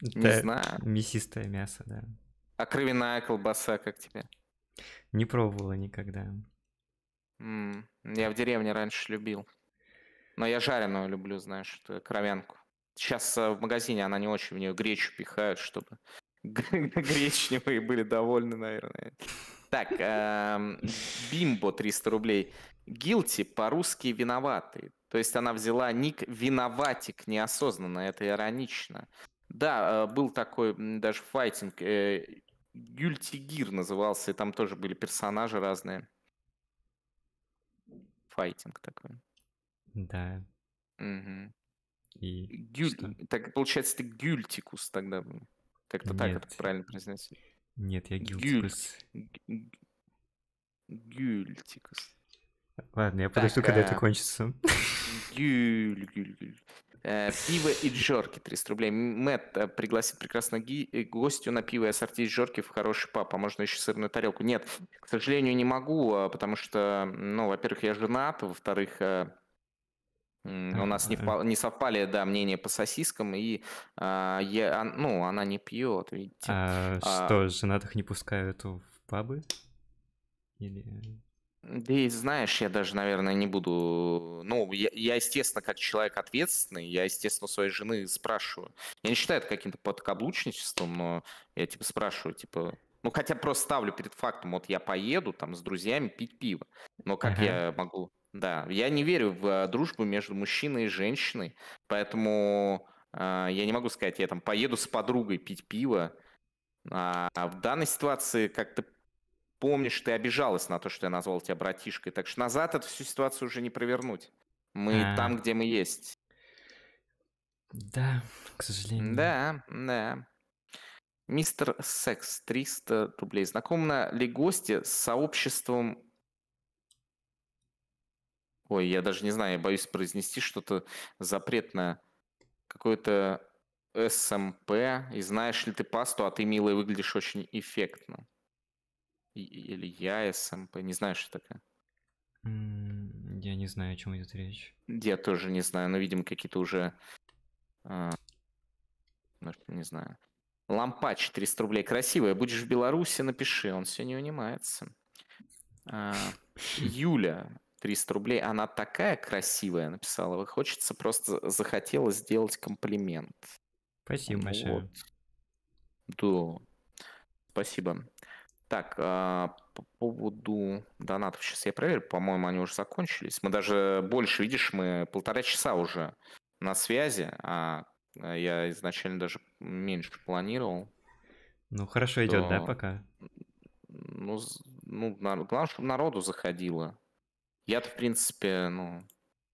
да, знаю. Мясистое мясо, да. А кровяная колбаса как тебе? Не пробовала никогда. М, я в деревне раньше любил. Но я жареную люблю, знаешь, эту кровянку. Сейчас э, в магазине она не очень, в нее гречу пихают, чтобы гречневые были довольны, наверное. Так, эм, Бимбо 300 рублей. Гилти по-русски виноватый. То есть она взяла ник виноватик неосознанно, это иронично. Да, э, был такой даже файтинг э, Гюльтигир назывался, и там тоже были персонажи разные. Файтинг такой. Да. Угу. И Гюль... Что? Так, получается, ты Гюльтикус тогда. Как-то так это правильно произносить. Нет, я Гюльтикус. Гюльтикус. Ладно, я подожду, так, когда а... это кончится. Гюль, гюль, гюль. Э, пиво и джорки 300 рублей. Мэтт э, пригласит прекрасно э, гостю на пиво и ассорти джорки в хороший пап, а можно еще сырную тарелку. Нет, к сожалению, не могу, а, потому что, ну, во-первых, я женат, во-вторых, у нас не, не совпали, да, мнения по сосискам, и а, я, ну, она не пьет, видите. А, а, что, женатых не пускают в пабы? Или... Да и знаешь, я даже, наверное, не буду... Ну, я, я, естественно, как человек ответственный, я, естественно, своей жены спрашиваю. Я не считаю это каким-то подкаблучничеством, но я, типа, спрашиваю, типа... Ну, хотя просто ставлю перед фактом, вот я поеду там с друзьями пить пиво. Но как uh-huh. я могу... Да, я не верю в э, дружбу между мужчиной и женщиной, поэтому э, я не могу сказать, я там поеду с подругой пить пиво, а, а в данной ситуации как-то помнишь, ты обижалась на то, что я назвал тебя братишкой. Так что назад эту всю ситуацию уже не провернуть. Мы а... там, где мы есть. Да, к сожалению. Да, да. Мистер Секс, 300 рублей. Знакомо ли гости с сообществом... Ой, я даже не знаю, я боюсь произнести что-то запретное. Какое-то СМП. Эм И знаешь ли ты пасту, а ты, милый выглядишь очень эффектно. Или я СМП, эм не знаю, что такое. Я не знаю, о чем идет речь. Я тоже не знаю, но, видимо, какие-то уже... Э, не знаю. Лампач, 300 рублей. Красивая. Будешь в Беларуси, напиши. Он все не унимается. А, Юля, 300 рублей. Она такая красивая, написала. хочется, просто захотела сделать комплимент. Спасибо вот. большое. Да. Спасибо. Так, а, по поводу донатов сейчас я проверю. По-моему, они уже закончились. Мы даже больше, видишь, мы полтора часа уже на связи, а э, я изначально даже меньше планировал. Ну, хорошо то... идет, да, пока? Ну, ну, главное, чтобы народу заходило. Я-то, в принципе, ну,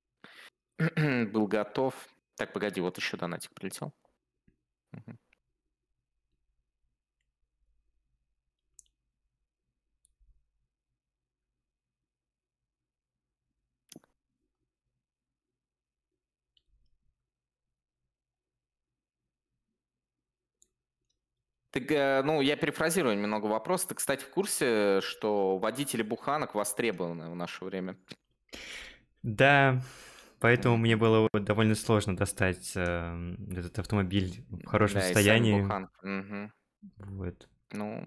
был готов. Так, погоди, вот еще донатик прилетел. Угу. Ты, э, ну, я перефразирую немного вопрос. Ты, кстати, в курсе, что водители буханок востребованы в наше время? Да, поэтому мне было довольно сложно достать э, этот автомобиль в хорошем да, состоянии. Угу. Вот. Ну,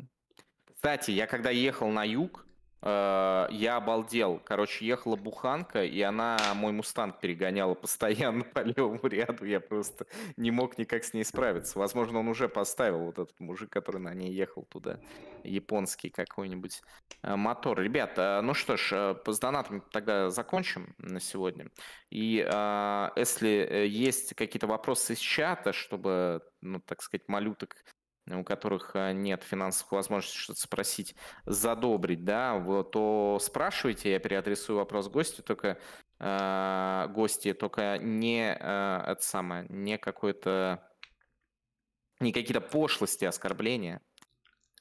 кстати, я когда ехал на юг, Э, я обалдел. Короче, ехала буханка, и она мой мустанг перегоняла постоянно по левому ряду. Я просто не мог никак с ней справиться. Возможно, он уже поставил вот этот мужик, который на ней ехал туда. Японский какой-нибудь э, мотор. Ребята, э, ну что ж, с донатами тогда закончим на сегодня. И если есть какие-то вопросы из чата, чтобы, ну, так сказать, малюток у которых э, нет финансовых возможностей что-то спросить, задобрить, да, вот, то спрашивайте, я переадресую вопрос гостю, только э, гости, только не э, это самое, не какое-то, не какие-то пошлости, оскорбления.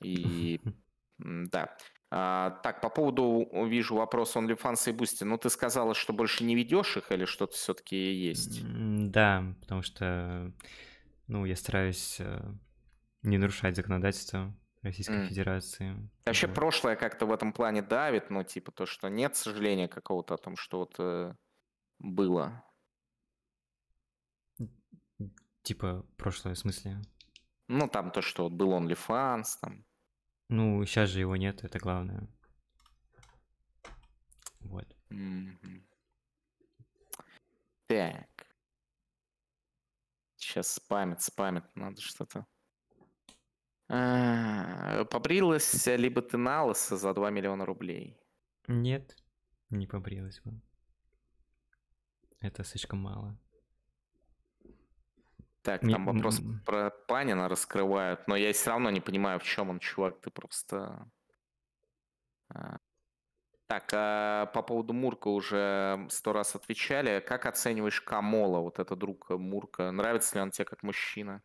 И да. А, так, по поводу, вижу вопрос OnlyFans и Boosty. Ну, ты сказала, что больше не ведешь их или что-то все-таки есть? Да, потому что, ну, я стараюсь э, не нарушать законодательство Российской mm. Федерации. Вообще да. прошлое как-то в этом плане давит, но ну, типа то, что нет сожаления какого-то о том, что вот э, было. Типа прошлое в смысле? Ну там то, что вот был OnlyFans, там. Ну сейчас же его нет, это главное. Вот. Mm-hmm. Так. Сейчас спамит, спамит, надо что-то. А, побрилась либо бы ты на лысо за 2 миллиона рублей? Нет, не побрилась бы. Это слишком мало. Так, там вопрос ну, про Панина раскрывают, но я все равно не понимаю, в чем он, чувак, ты просто... А. Так, а по поводу Мурка уже сто раз отвечали. Как оцениваешь Камола, вот это друг Мурка? Нравится ли он тебе как мужчина?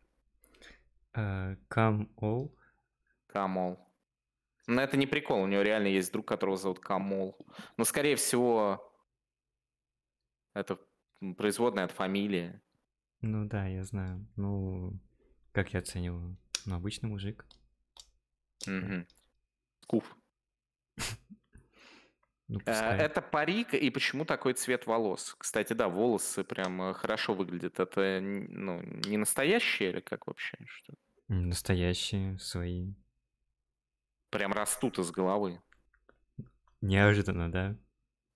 Камол. Э, Камол. Но это не прикол, у него реально есть друг, которого зовут Камол. Но, скорее всего, это производная от фамилии. Ну да, я знаю. Ну, как я оцениваю? Ну, обычный мужик. Угу. Скуф. Ну, э, это парик и почему такой цвет волос? Кстати, да, волосы прям э, хорошо выглядят. Это ну, не настоящие или как вообще? Что -то? Настоящие, свои. Прям растут из головы. Неожиданно, да?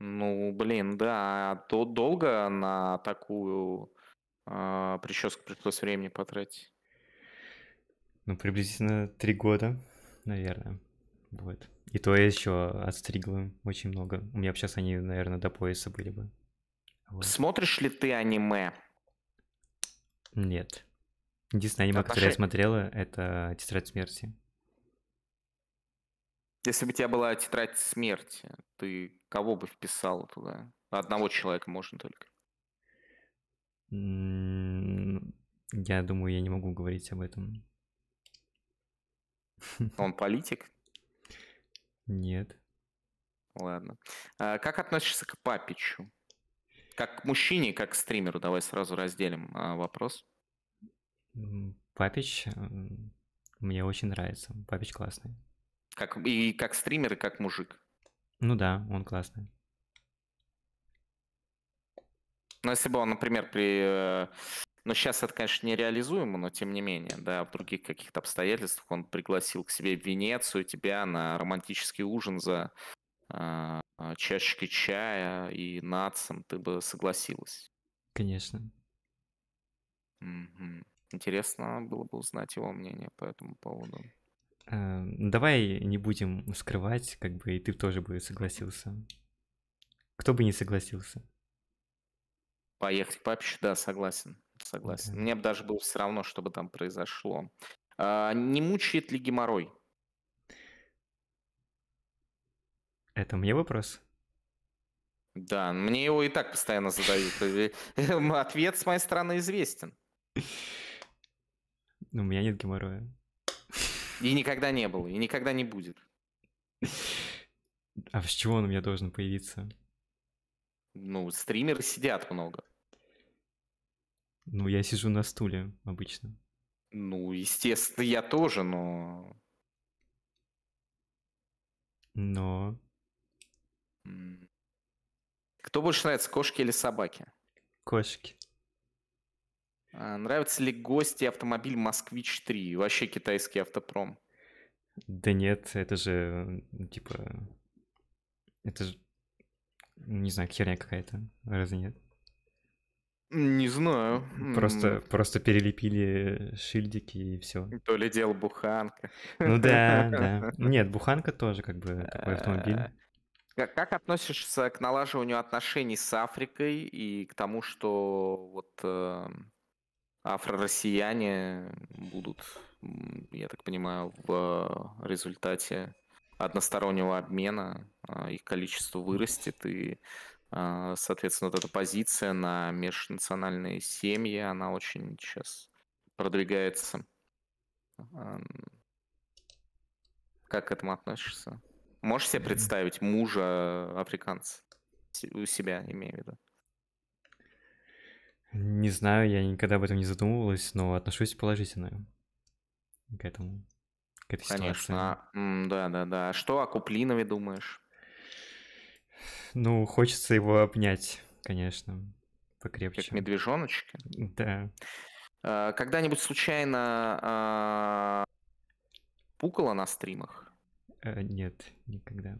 Ну, блин, да. А то долго на такую э, прическу пришлось времени потратить. Ну, приблизительно три года, наверное. будет. И то я еще отстригла очень много. У меня бы сейчас они, наверное, до пояса были бы. Вот. Смотришь ли ты аниме? Нет. Единственное аниме, которое я смотрела, это «Тетрадь смерти». Если бы у тебя была «Тетрадь смерти», ты кого бы вписал туда? Одного человека можно только. Я думаю, я не могу говорить об этом. Он политик? Нет. Ладно. А как относишься к Папичу? Как к мужчине, как к стримеру? Давай сразу разделим а, вопрос. Папич мне очень нравится. Папич классный. Как, и как стример, и как мужик. Ну да, он классный. Ну, если бы он, например, при... Э, ну, сейчас это, конечно, нереализуемо, но тем не менее, да, в других каких-то обстоятельствах он пригласил к себе в Венецию тебя на романтический ужин за э, чашечкой чая и нацем, ты бы согласилась. Конечно. Угу. Интересно было бы узнать его мнение по этому поводу. Э, давай не будем скрывать, как бы и ты тоже бы согласился. Кто бы не согласился? Поехать к да, согласен. Согласен. Да. Мне бы даже было все равно, что бы там произошло. А, не мучает ли геморрой? Это мне вопрос? Да, мне его и так постоянно задают. Ответ с моей стороны известен. Ну, у меня нет геморроя. И никогда не было, и никогда не будет. А с чего он у меня должен появиться? Ну, стримеры сидят много. Ну, я сижу на стуле обычно. Ну, естественно, я тоже, но... Но... Кто больше нравится, кошки или собаки? Кошки. А, нравится ли гости автомобиль «Москвич-3» вообще китайский автопром? Да нет, это же, типа, это же, не знаю, херня какая-то, разве нет? Не знаю. Просто, просто перелепили шильдики и все. То ли дело буханка. Ну да, да. Нет, буханка тоже как бы такой автомобиль. А, а, как, как относишься к налаживанию отношений с Африкой и к тому, что вот эм, афро-россияне будут, я так понимаю, в э, результате одностороннего обмена а, их количество вырастет, и, а, соответственно, вот эта позиция на межнациональные семьи, она очень сейчас продвигается. Как к этому относишься? Можешь себе представить мужа африканца? У себя, имею в виду. Не знаю, я никогда об этом не задумывалась, но отношусь положительно к этому. К этой Конечно. ситуации. Да, да, да. что о Куплинове думаешь? Ну, хочется его обнять, конечно, покрепче. Как медвежоночки? Да. А, когда-нибудь случайно а, пукала на стримах? Э, нет, никогда.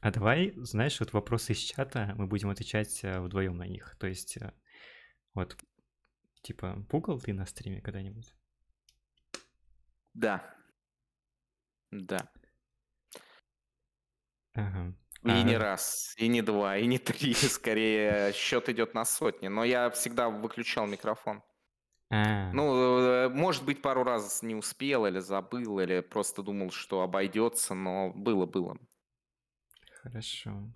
А давай, знаешь, вот вопросы из чата, мы будем отвечать э, вдвоем на них. То есть, э, вот, типа, пугал ты на стриме когда-нибудь? Да. Да. Ага. И а... не раз, и не два, и не три. Скорее, счет идет на сотни. Но я всегда выключал микрофон. а Ну, э, может быть, пару раз не успел или забыл, или просто думал, что обойдется, но было-было. Хорошо.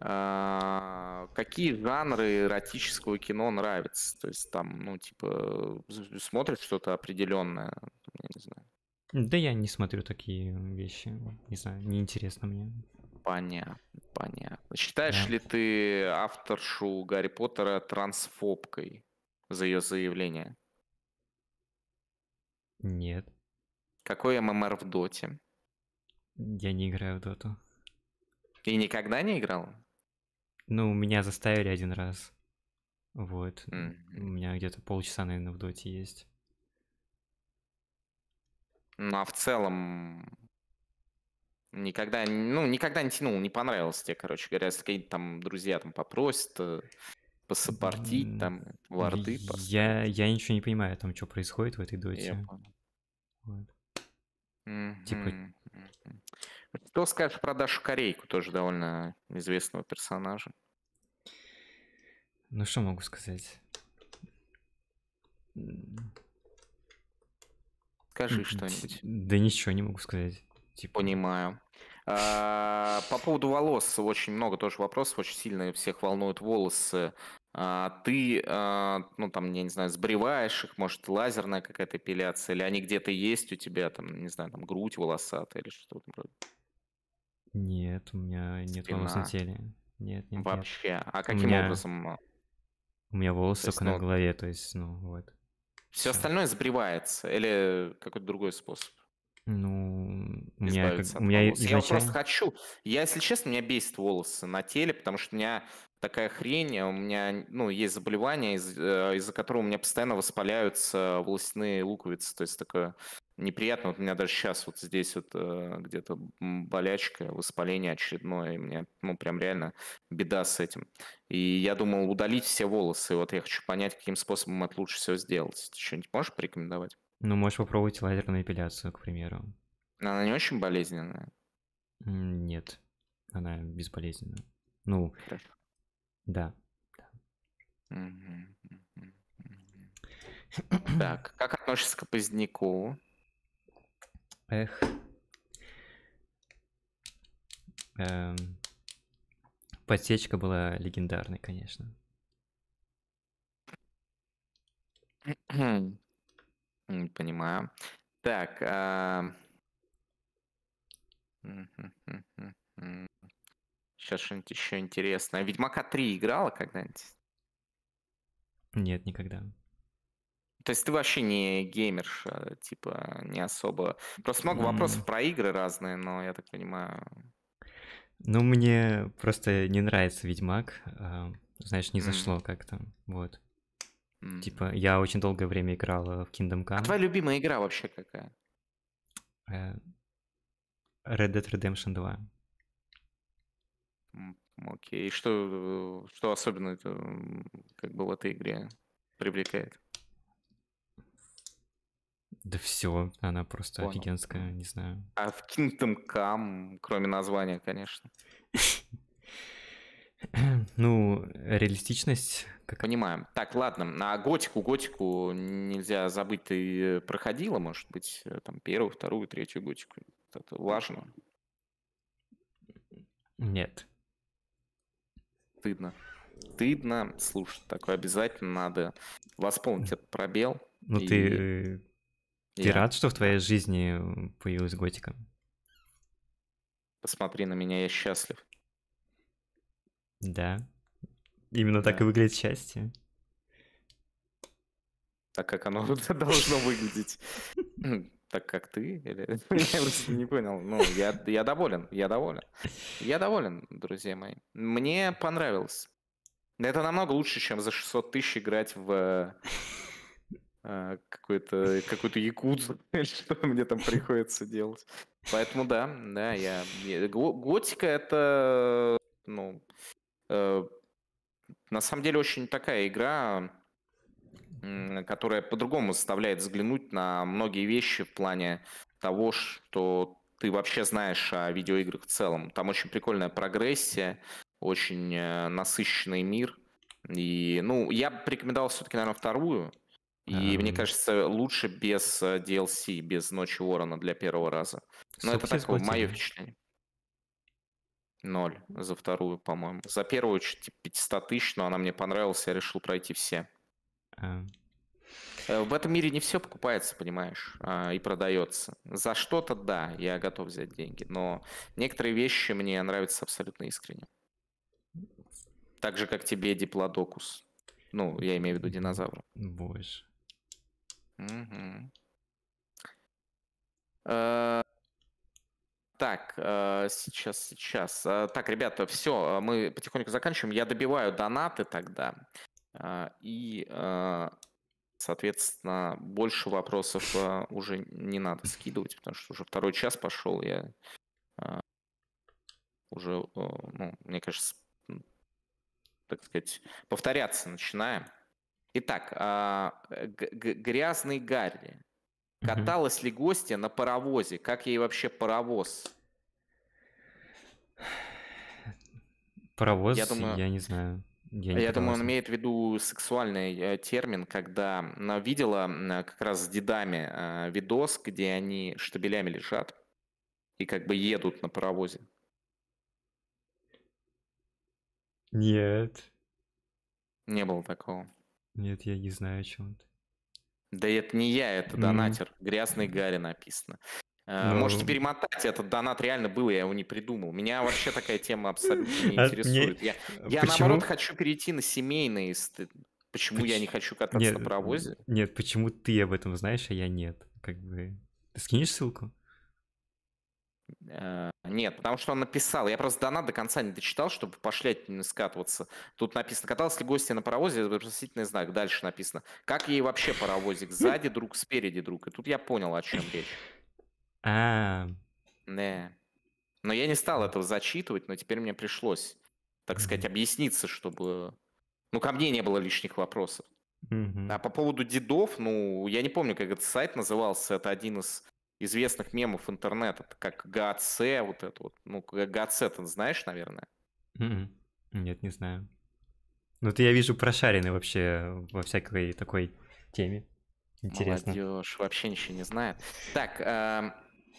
А, какие жанры эротического кино нравятся? То есть там, ну, типа, смотрят что-то определенное, я не знаю. Да я не смотрю такие вещи, не знаю, неинтересно мне. Понятно, понятно. Считаешь да. ли ты авторшу Гарри Поттера трансфобкой за ее заявление? Нет. Какой ММР в Доте? Я не играю в Доту. И никогда не играл? Ну, меня заставили один раз. Вот. Mm-hmm. У меня где-то полчаса, наверное, в доте есть. Ну, а в целом... Никогда, ну, никогда не тянул, не понравилось тебе, короче говоря, если какие-то там друзья там попросят э, посопортить, mm-hmm. там, ворды. я, я ничего не понимаю там, что происходит в этой доте. Я понял. Вот. Mm-hmm. Типа, что скажешь про Дашу Корейку, тоже довольно известного персонажа? Ну что могу сказать? Скажи что-нибудь. Да ничего не могу сказать. Типа... Понимаю. А, по поводу волос очень много тоже вопросов, очень сильно всех волнуют волосы. А, ты, а, ну там, я не знаю, сбриваешь их, может, лазерная какая-то эпиляция, или они где-то есть у тебя, там, не знаю, там грудь волосатая или что-то в этом роде? Нет, у меня нет Спина. волос на теле. Нет, нет. Вообще. Нет. А каким у меня... образом? А? У меня волосы только ну... на голове, то есть, ну вот. Все, Все. остальное сбривается или какой-то другой способ? Ну, у меня, как, у меня изначально... Я просто хочу. Я, если честно, меня бесит волосы на теле, потому что у меня такая хрень, а у меня, ну, есть заболевание, из- э, из-за которого у меня постоянно воспаляются волосяные луковицы, то есть такое неприятно. Вот у меня даже сейчас вот здесь вот э, где-то болячка, воспаление очередное, и у меня, ну, прям реально беда с этим. И я думал удалить все волосы, вот я хочу понять, каким способом это лучше всего сделать. Ты что-нибудь можешь порекомендовать? Ну, можешь попробовать лазерную эпиляцию, к примеру. Но она не очень болезненная? Нет, она безболезненная. Ну, Хорошо. да. Так, как относишься к опозднику? Эх. Эм, подсечка была легендарной, конечно. Не Понимаю. Так. Сейчас а, что-нибудь еще интересное. Ведьмака 3 играла когда-нибудь? Нет, никогда. То есть ты вообще не геймерша, э, типа, не особо. Просто много М. вопросов про игры разные, но я так понимаю. Ну, мне просто не нравится Ведьмак. А, знаешь, не М. зашло как-то. Вот. Mm. Типа, я очень долгое время играл в Kingdom а Come. А твоя любимая игра вообще какая? Э, Red Dead Redemption 2. Окей, okay. что, э, что особенно это, как бы в этой игре привлекает? Да все, она просто Понял. офигенская, не знаю. А в Kingdom Come, кроме названия, конечно. Ну, реалистичность. Как... Понимаем. Так, ладно. на готику, готику нельзя забыть. Ты э, проходила, может быть, э, там первую, вторую, третью готику. Это важно. Нет. Стыдно. Стыдно. Слушай, такое обязательно надо восполнить этот пробел. Ну и... ты... Э, ты Я... рад, что в твоей жизни появилась готика? Посмотри на меня, я счастлив. Да. Именно да. так и выглядит счастье. Так как оно должно выглядеть. Так как ты? Я не понял. Ну, я, я доволен, я доволен. Я доволен, друзья мои. Мне понравилось. Это намного лучше, чем за 600 тысяч играть в э, э, какую то какую -то, какой -то якудзу, что мне там приходится делать. Поэтому да, да, я... Готика — это, ну, Э, на самом деле очень такая игра, которая по-другому заставляет взглянуть на многие вещи в плане того, что ты вообще знаешь о видеоиграх в целом. Там очень прикольная прогрессия, очень э, насыщенный мир. И, ну, я бы рекомендовал все-таки, наверное, вторую. И mm. мне кажется, лучше без э, DLC, без Ночи Ворона для первого раза. Но Субхи это такое мое впечатление ноль за вторую, по-моему. За первую чуть типа, 500 тысяч, но она мне понравилась, я решил пройти все. А. Э, в этом мире не все покупается, понимаешь, а, и продается. За что-то, да, я готов взять деньги, но некоторые вещи мне нравятся абсолютно искренне. Так же, как тебе диплодокус. Ну, я имею в виду динозавра. Боже. Угу. Так, э, сейчас, сейчас. Э, так, ребята, все, э, мы потихоньку заканчиваем. Я добиваю донаты тогда. И, соответственно, больше вопросов уже не надо скидывать, потому что уже второй час пошел. Я уже, ну, мне кажется, так сказать, повторяться начинаем. Итак, грязный Гарри Каталась ли гостья на паровозе? Как ей вообще паровоз? Паровоз, я, думаю, я не знаю. Я, не я думаю, он имеет в виду сексуальный э, термин, когда видела э, как раз с дедами э, видос, где они штабелями лежат и как бы едут на паровозе. Нет. Не было такого. Нет, я не знаю о чем ты. Да это не я, это донатер. Mm-hmm. Грязный Гарри написано. Но... Э, можете перемотать, этот донат реально был, я его не придумал. Меня вообще такая тема абсолютно не а, интересует. Я, э, я наоборот хочу перейти на семейные. Почему Поч... я не хочу кататься нет, на э, паровозе? Нет, почему ты об этом знаешь, а я нет? Как бы. Ты скинешь ссылку? Нет, потому что он написал. Я просто донат до конца не дочитал, чтобы пошлять не скатываться. Тут написано, катался ли гостья на паровозе, вопросительный знак. Дальше написано, как ей вообще паровозик, сзади друг, спереди друг. И тут я понял, о чем речь. А. не. Но я не стал этого зачитывать, но теперь мне пришлось, так сказать, объясниться, чтобы... Ну, ко мне не было лишних вопросов. А по поводу дедов, ну, я не помню, как этот сайт назывался. Это один из известных мемов интернета, как ГАЦ, вот это вот. Ну, ГАЦ ты знаешь, наверное? М-м. Нет, не знаю. Ну, ты, я вижу, прошаренный вообще во всякой такой теме. Интересно. Молодежь вообще ничего не знает. Так, эм,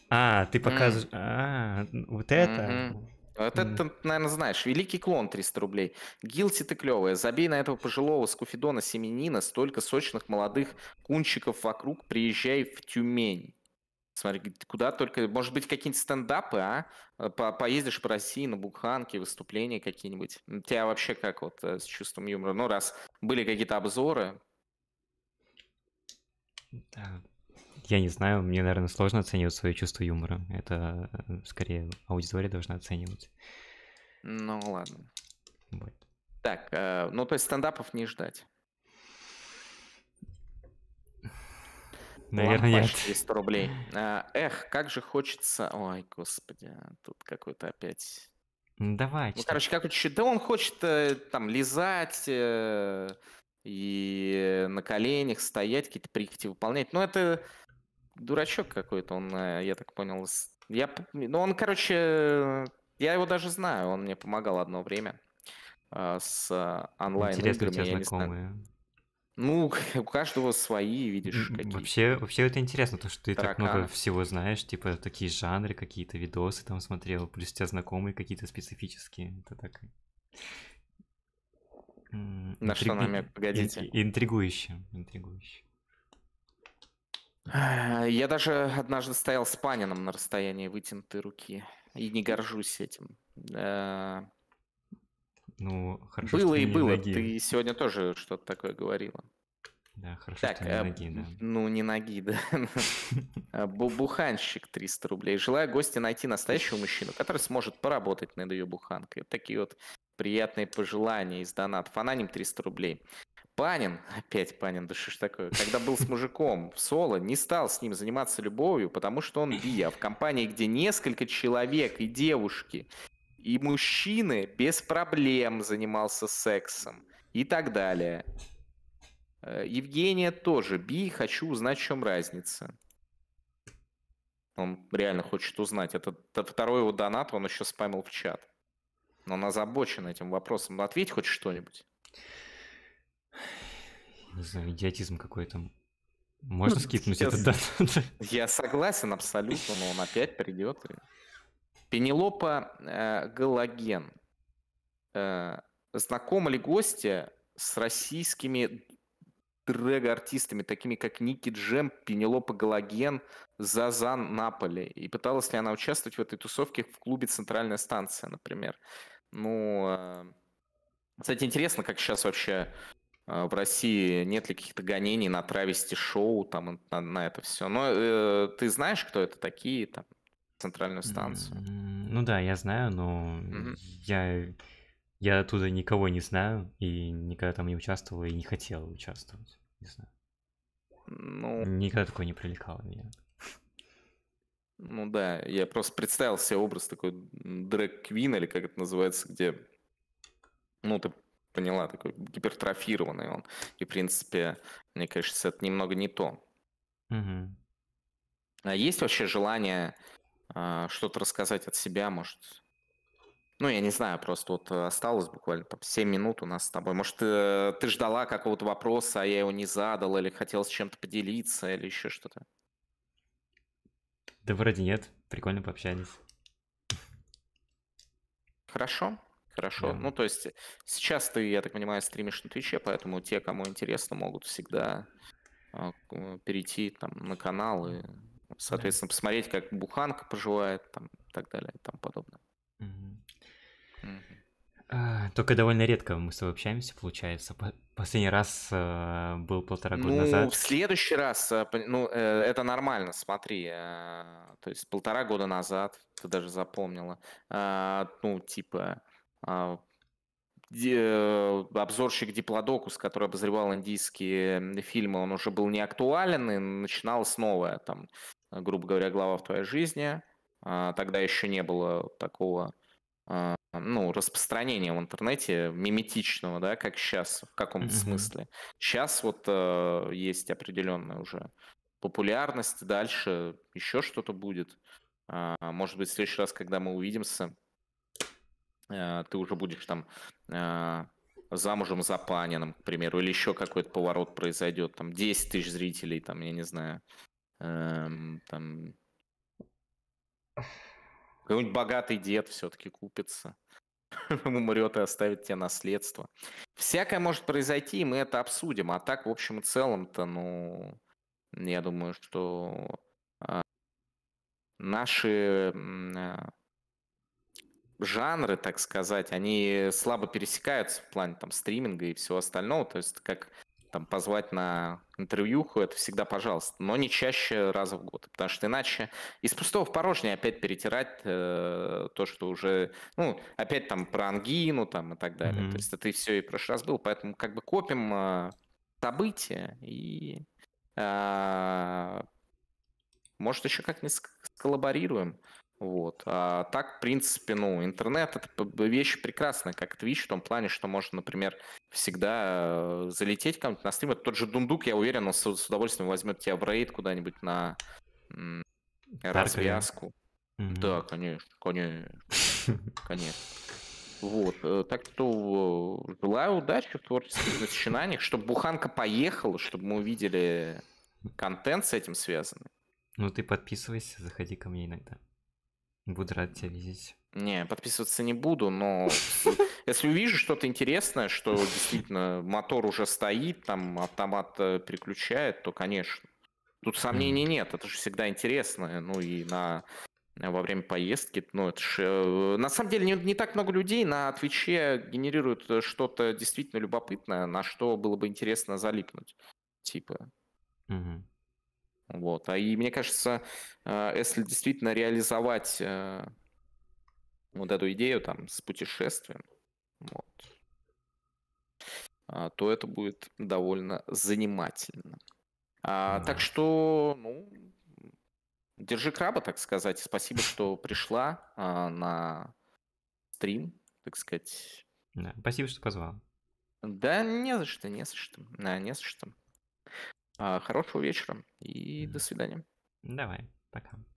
А, ты показываешь... Mm. А, вот это... Mm-hmm. Вот это, mm. наверное, знаешь. Великий клон 300 рублей. Гилти ты клевая. Забей на этого пожилого скуфидона Семенина. Столько сочных молодых кунчиков вокруг. Приезжай в Тюмень. Смотри, куда только... Может быть, какие-нибудь стендапы, а? Э, по Поездишь по России на буханке, выступления какие-нибудь. тебя вообще как вот э, с чувством юмора? Ну, раз были какие-то обзоры... Да. Я не знаю, мне, наверное, сложно оценивать свое чувство юмора. Это э, скорее аудитория должна оценивать. Ну, ладно. Вот. Так, ну, то есть стендапов не ждать. Наверное, нет. 400 рублей. А, эх, как же хочется... Ой, господи, тут какой-то опять... Ну, Давай. Ну, короче, как еще... Да он хочет э, там лизать э, и на коленях стоять, какие-то прихоти выполнять. Но ну, это дурачок какой-то, он, э, я так понял. Я... Ну, он, короче... Я его даже знаю, он мне помогал одно время э, с онлайн-играми. Интересно, у тебя знакомые. Ну, у каждого свои, видишь, какие. Вообще, вообще это интересно, то, что ты Тараканы. так много всего знаешь, типа такие жанры, какие-то видосы там смотрел, плюс у тебя знакомые какие-то специфические. Это так... На Интриг... что намек, погодите. Интригующе, интригующе. А, я даже однажды стоял с Панином на расстоянии вытянутой руки. И не горжусь этим. Э, ну, хорошо, Было и было. Ноги. Ты сегодня тоже что-то такое говорила. Да, хорошо, так, не а, ноги, да. Ну, не ноги, да. А, Бубуханщик 300 рублей. Желаю гостя найти настоящего мужчину, который сможет поработать над ее буханкой. Вот такие вот приятные пожелания из донат. Фананим 300 рублей. Панин, опять Панин, да что ж такое, когда был с мужиком в соло, не стал с ним заниматься любовью, потому что он би, а в компании, где несколько человек и девушки, и мужчины без проблем занимался сексом и так далее. Э, Евгения тоже би, хочу узнать, в чем разница. Он реально хочет узнать. Это, второй его донат, он еще спамил в чат. Но он озабочен этим вопросом. Ответь хоть что-нибудь. Не знаю, идиотизм какой-то. Можно ну, скипнуть этот донат? Я согласен абсолютно, но он опять придет. Пенелопа э, Галаген. Э, знакомы ли гости с российскими дрэг-артистами, такими как Ники Джем, Пенелопа Галаген, Зазан Наполи? И пыталась ли она участвовать в этой тусовке в клубе «Центральная станция», например? Ну, э, кстати, интересно, как сейчас вообще э, в России нет ли каких-то гонений на травести шоу, там, на, на это все. Но э, ты знаешь, кто это такие, там, центральную станцию. Ну да, я знаю, но mm-hmm. я, я оттуда никого не знаю и никогда там не участвовал и не хотел участвовать. Не знаю. Ну... Никогда такое не привлекало меня. Ну да, я просто представил себе образ такой дрэк-квин, или как это называется, где, ну, ты поняла, такой гипертрофированный он. И, в принципе, мне кажется, это немного не то. Угу. А есть вообще желание а, что-то рассказать от себя, может. Ну, я не знаю, просто вот э, осталось буквально там 7 минут у нас с тобой. Может, э, ты ждала какого-то вопроса, а я его не задал, или хотел с чем-то поделиться, или еще что-то? Да вроде нет, прикольно пообщались. Хорошо, хорошо. Да. Ну, то есть э, сейчас ты, я так понимаю, стримишь на Твиче, поэтому те, кому интересно, могут всегда а, э, перейти там на канал и соответственно, посмотреть, как буханка поживает, там, и так далее, и тому подобное. А, только довольно редко мы с тобой общаемся, получается. Последний раз э, был полтора года ну, назад. в следующий раз, э, ну, э, это нормально, смотри. то есть полтора года назад, ты даже запомнила. ну, типа, а, обзорщик Диплодокус, который обозревал индийские фильмы, он уже был не актуален и начиналась новая там Э, грубо говоря, глава в твоей жизни. А, тогда еще не было такого а, ну, распространения в интернете миметичного, да, как сейчас в каком-то mm-hmm. смысле. Сейчас вот э, есть определенная уже популярность, дальше еще что-то будет. Э, может быть, в следующий раз, когда мы увидимся, э, ты уже будешь там э, замужем за Панином, к примеру, или еще какой-то поворот произойдет, там 10 тысяч зрителей, там, я не знаю, Эм, там... Какой-нибудь богатый дед все-таки купится. Умрет и оставит тебе наследство. Всякое может произойти, и мы это обсудим. А так, в общем и целом-то, ну, я думаю, что э, наши э, жанры, так сказать, они слабо пересекаются в плане там стриминга и всего остального. То есть, как там, позвать на интервьюху, это всегда пожалуйста, но не чаще раза в год, потому что иначе из пустого в порожнее опять перетирать э, то, что уже, ну, опять там про ангину там и так далее, mm-hmm. то есть это и все и в прошлый раз был, поэтому как бы копим э, события и э, может еще как-нибудь сколлаборируем, вот. А так, в принципе, ну, интернет — это вещь прекрасная, как Twitch, в том плане, что можно, например, всегда э, залететь кому-то на стрим. тот же Дундук, я уверен, он с, удовольствием возьмет тебя в рейд куда-нибудь на развязку. Mm-hmm. Да, конечно, конечно, конечно. Вот, э, так что э, желаю удачи в творческих начинаниях, чтобы буханка поехала, чтобы мы увидели контент с этим связанный. Ну ты подписывайся, заходи ко мне иногда. Буду рад тебя видеть. Не, подписываться не буду, но если увижу что-то интересное, что действительно мотор уже стоит, там автомат э, переключает, то, конечно. Тут сомнений нет, это же всегда интересно. Ну и на э, во время поездки, ну это же... Э, на самом деле не, не так много людей на Твиче генерируют что-то действительно любопытное, на что было бы интересно залипнуть. Типа. Угу. Вот. А и мне кажется, а, если действительно реализовать э, вот эту идею там с путешествием, вот, а, то это будет довольно занимательно. А, так что, ну, держи краба, так сказать. Спасибо, что пришла а, на стрим, так сказать. Да, спасибо, что позвал. Да, не за что, не за что. Да, не за что. А, хорошего вечера и до свидания. Давай, пока.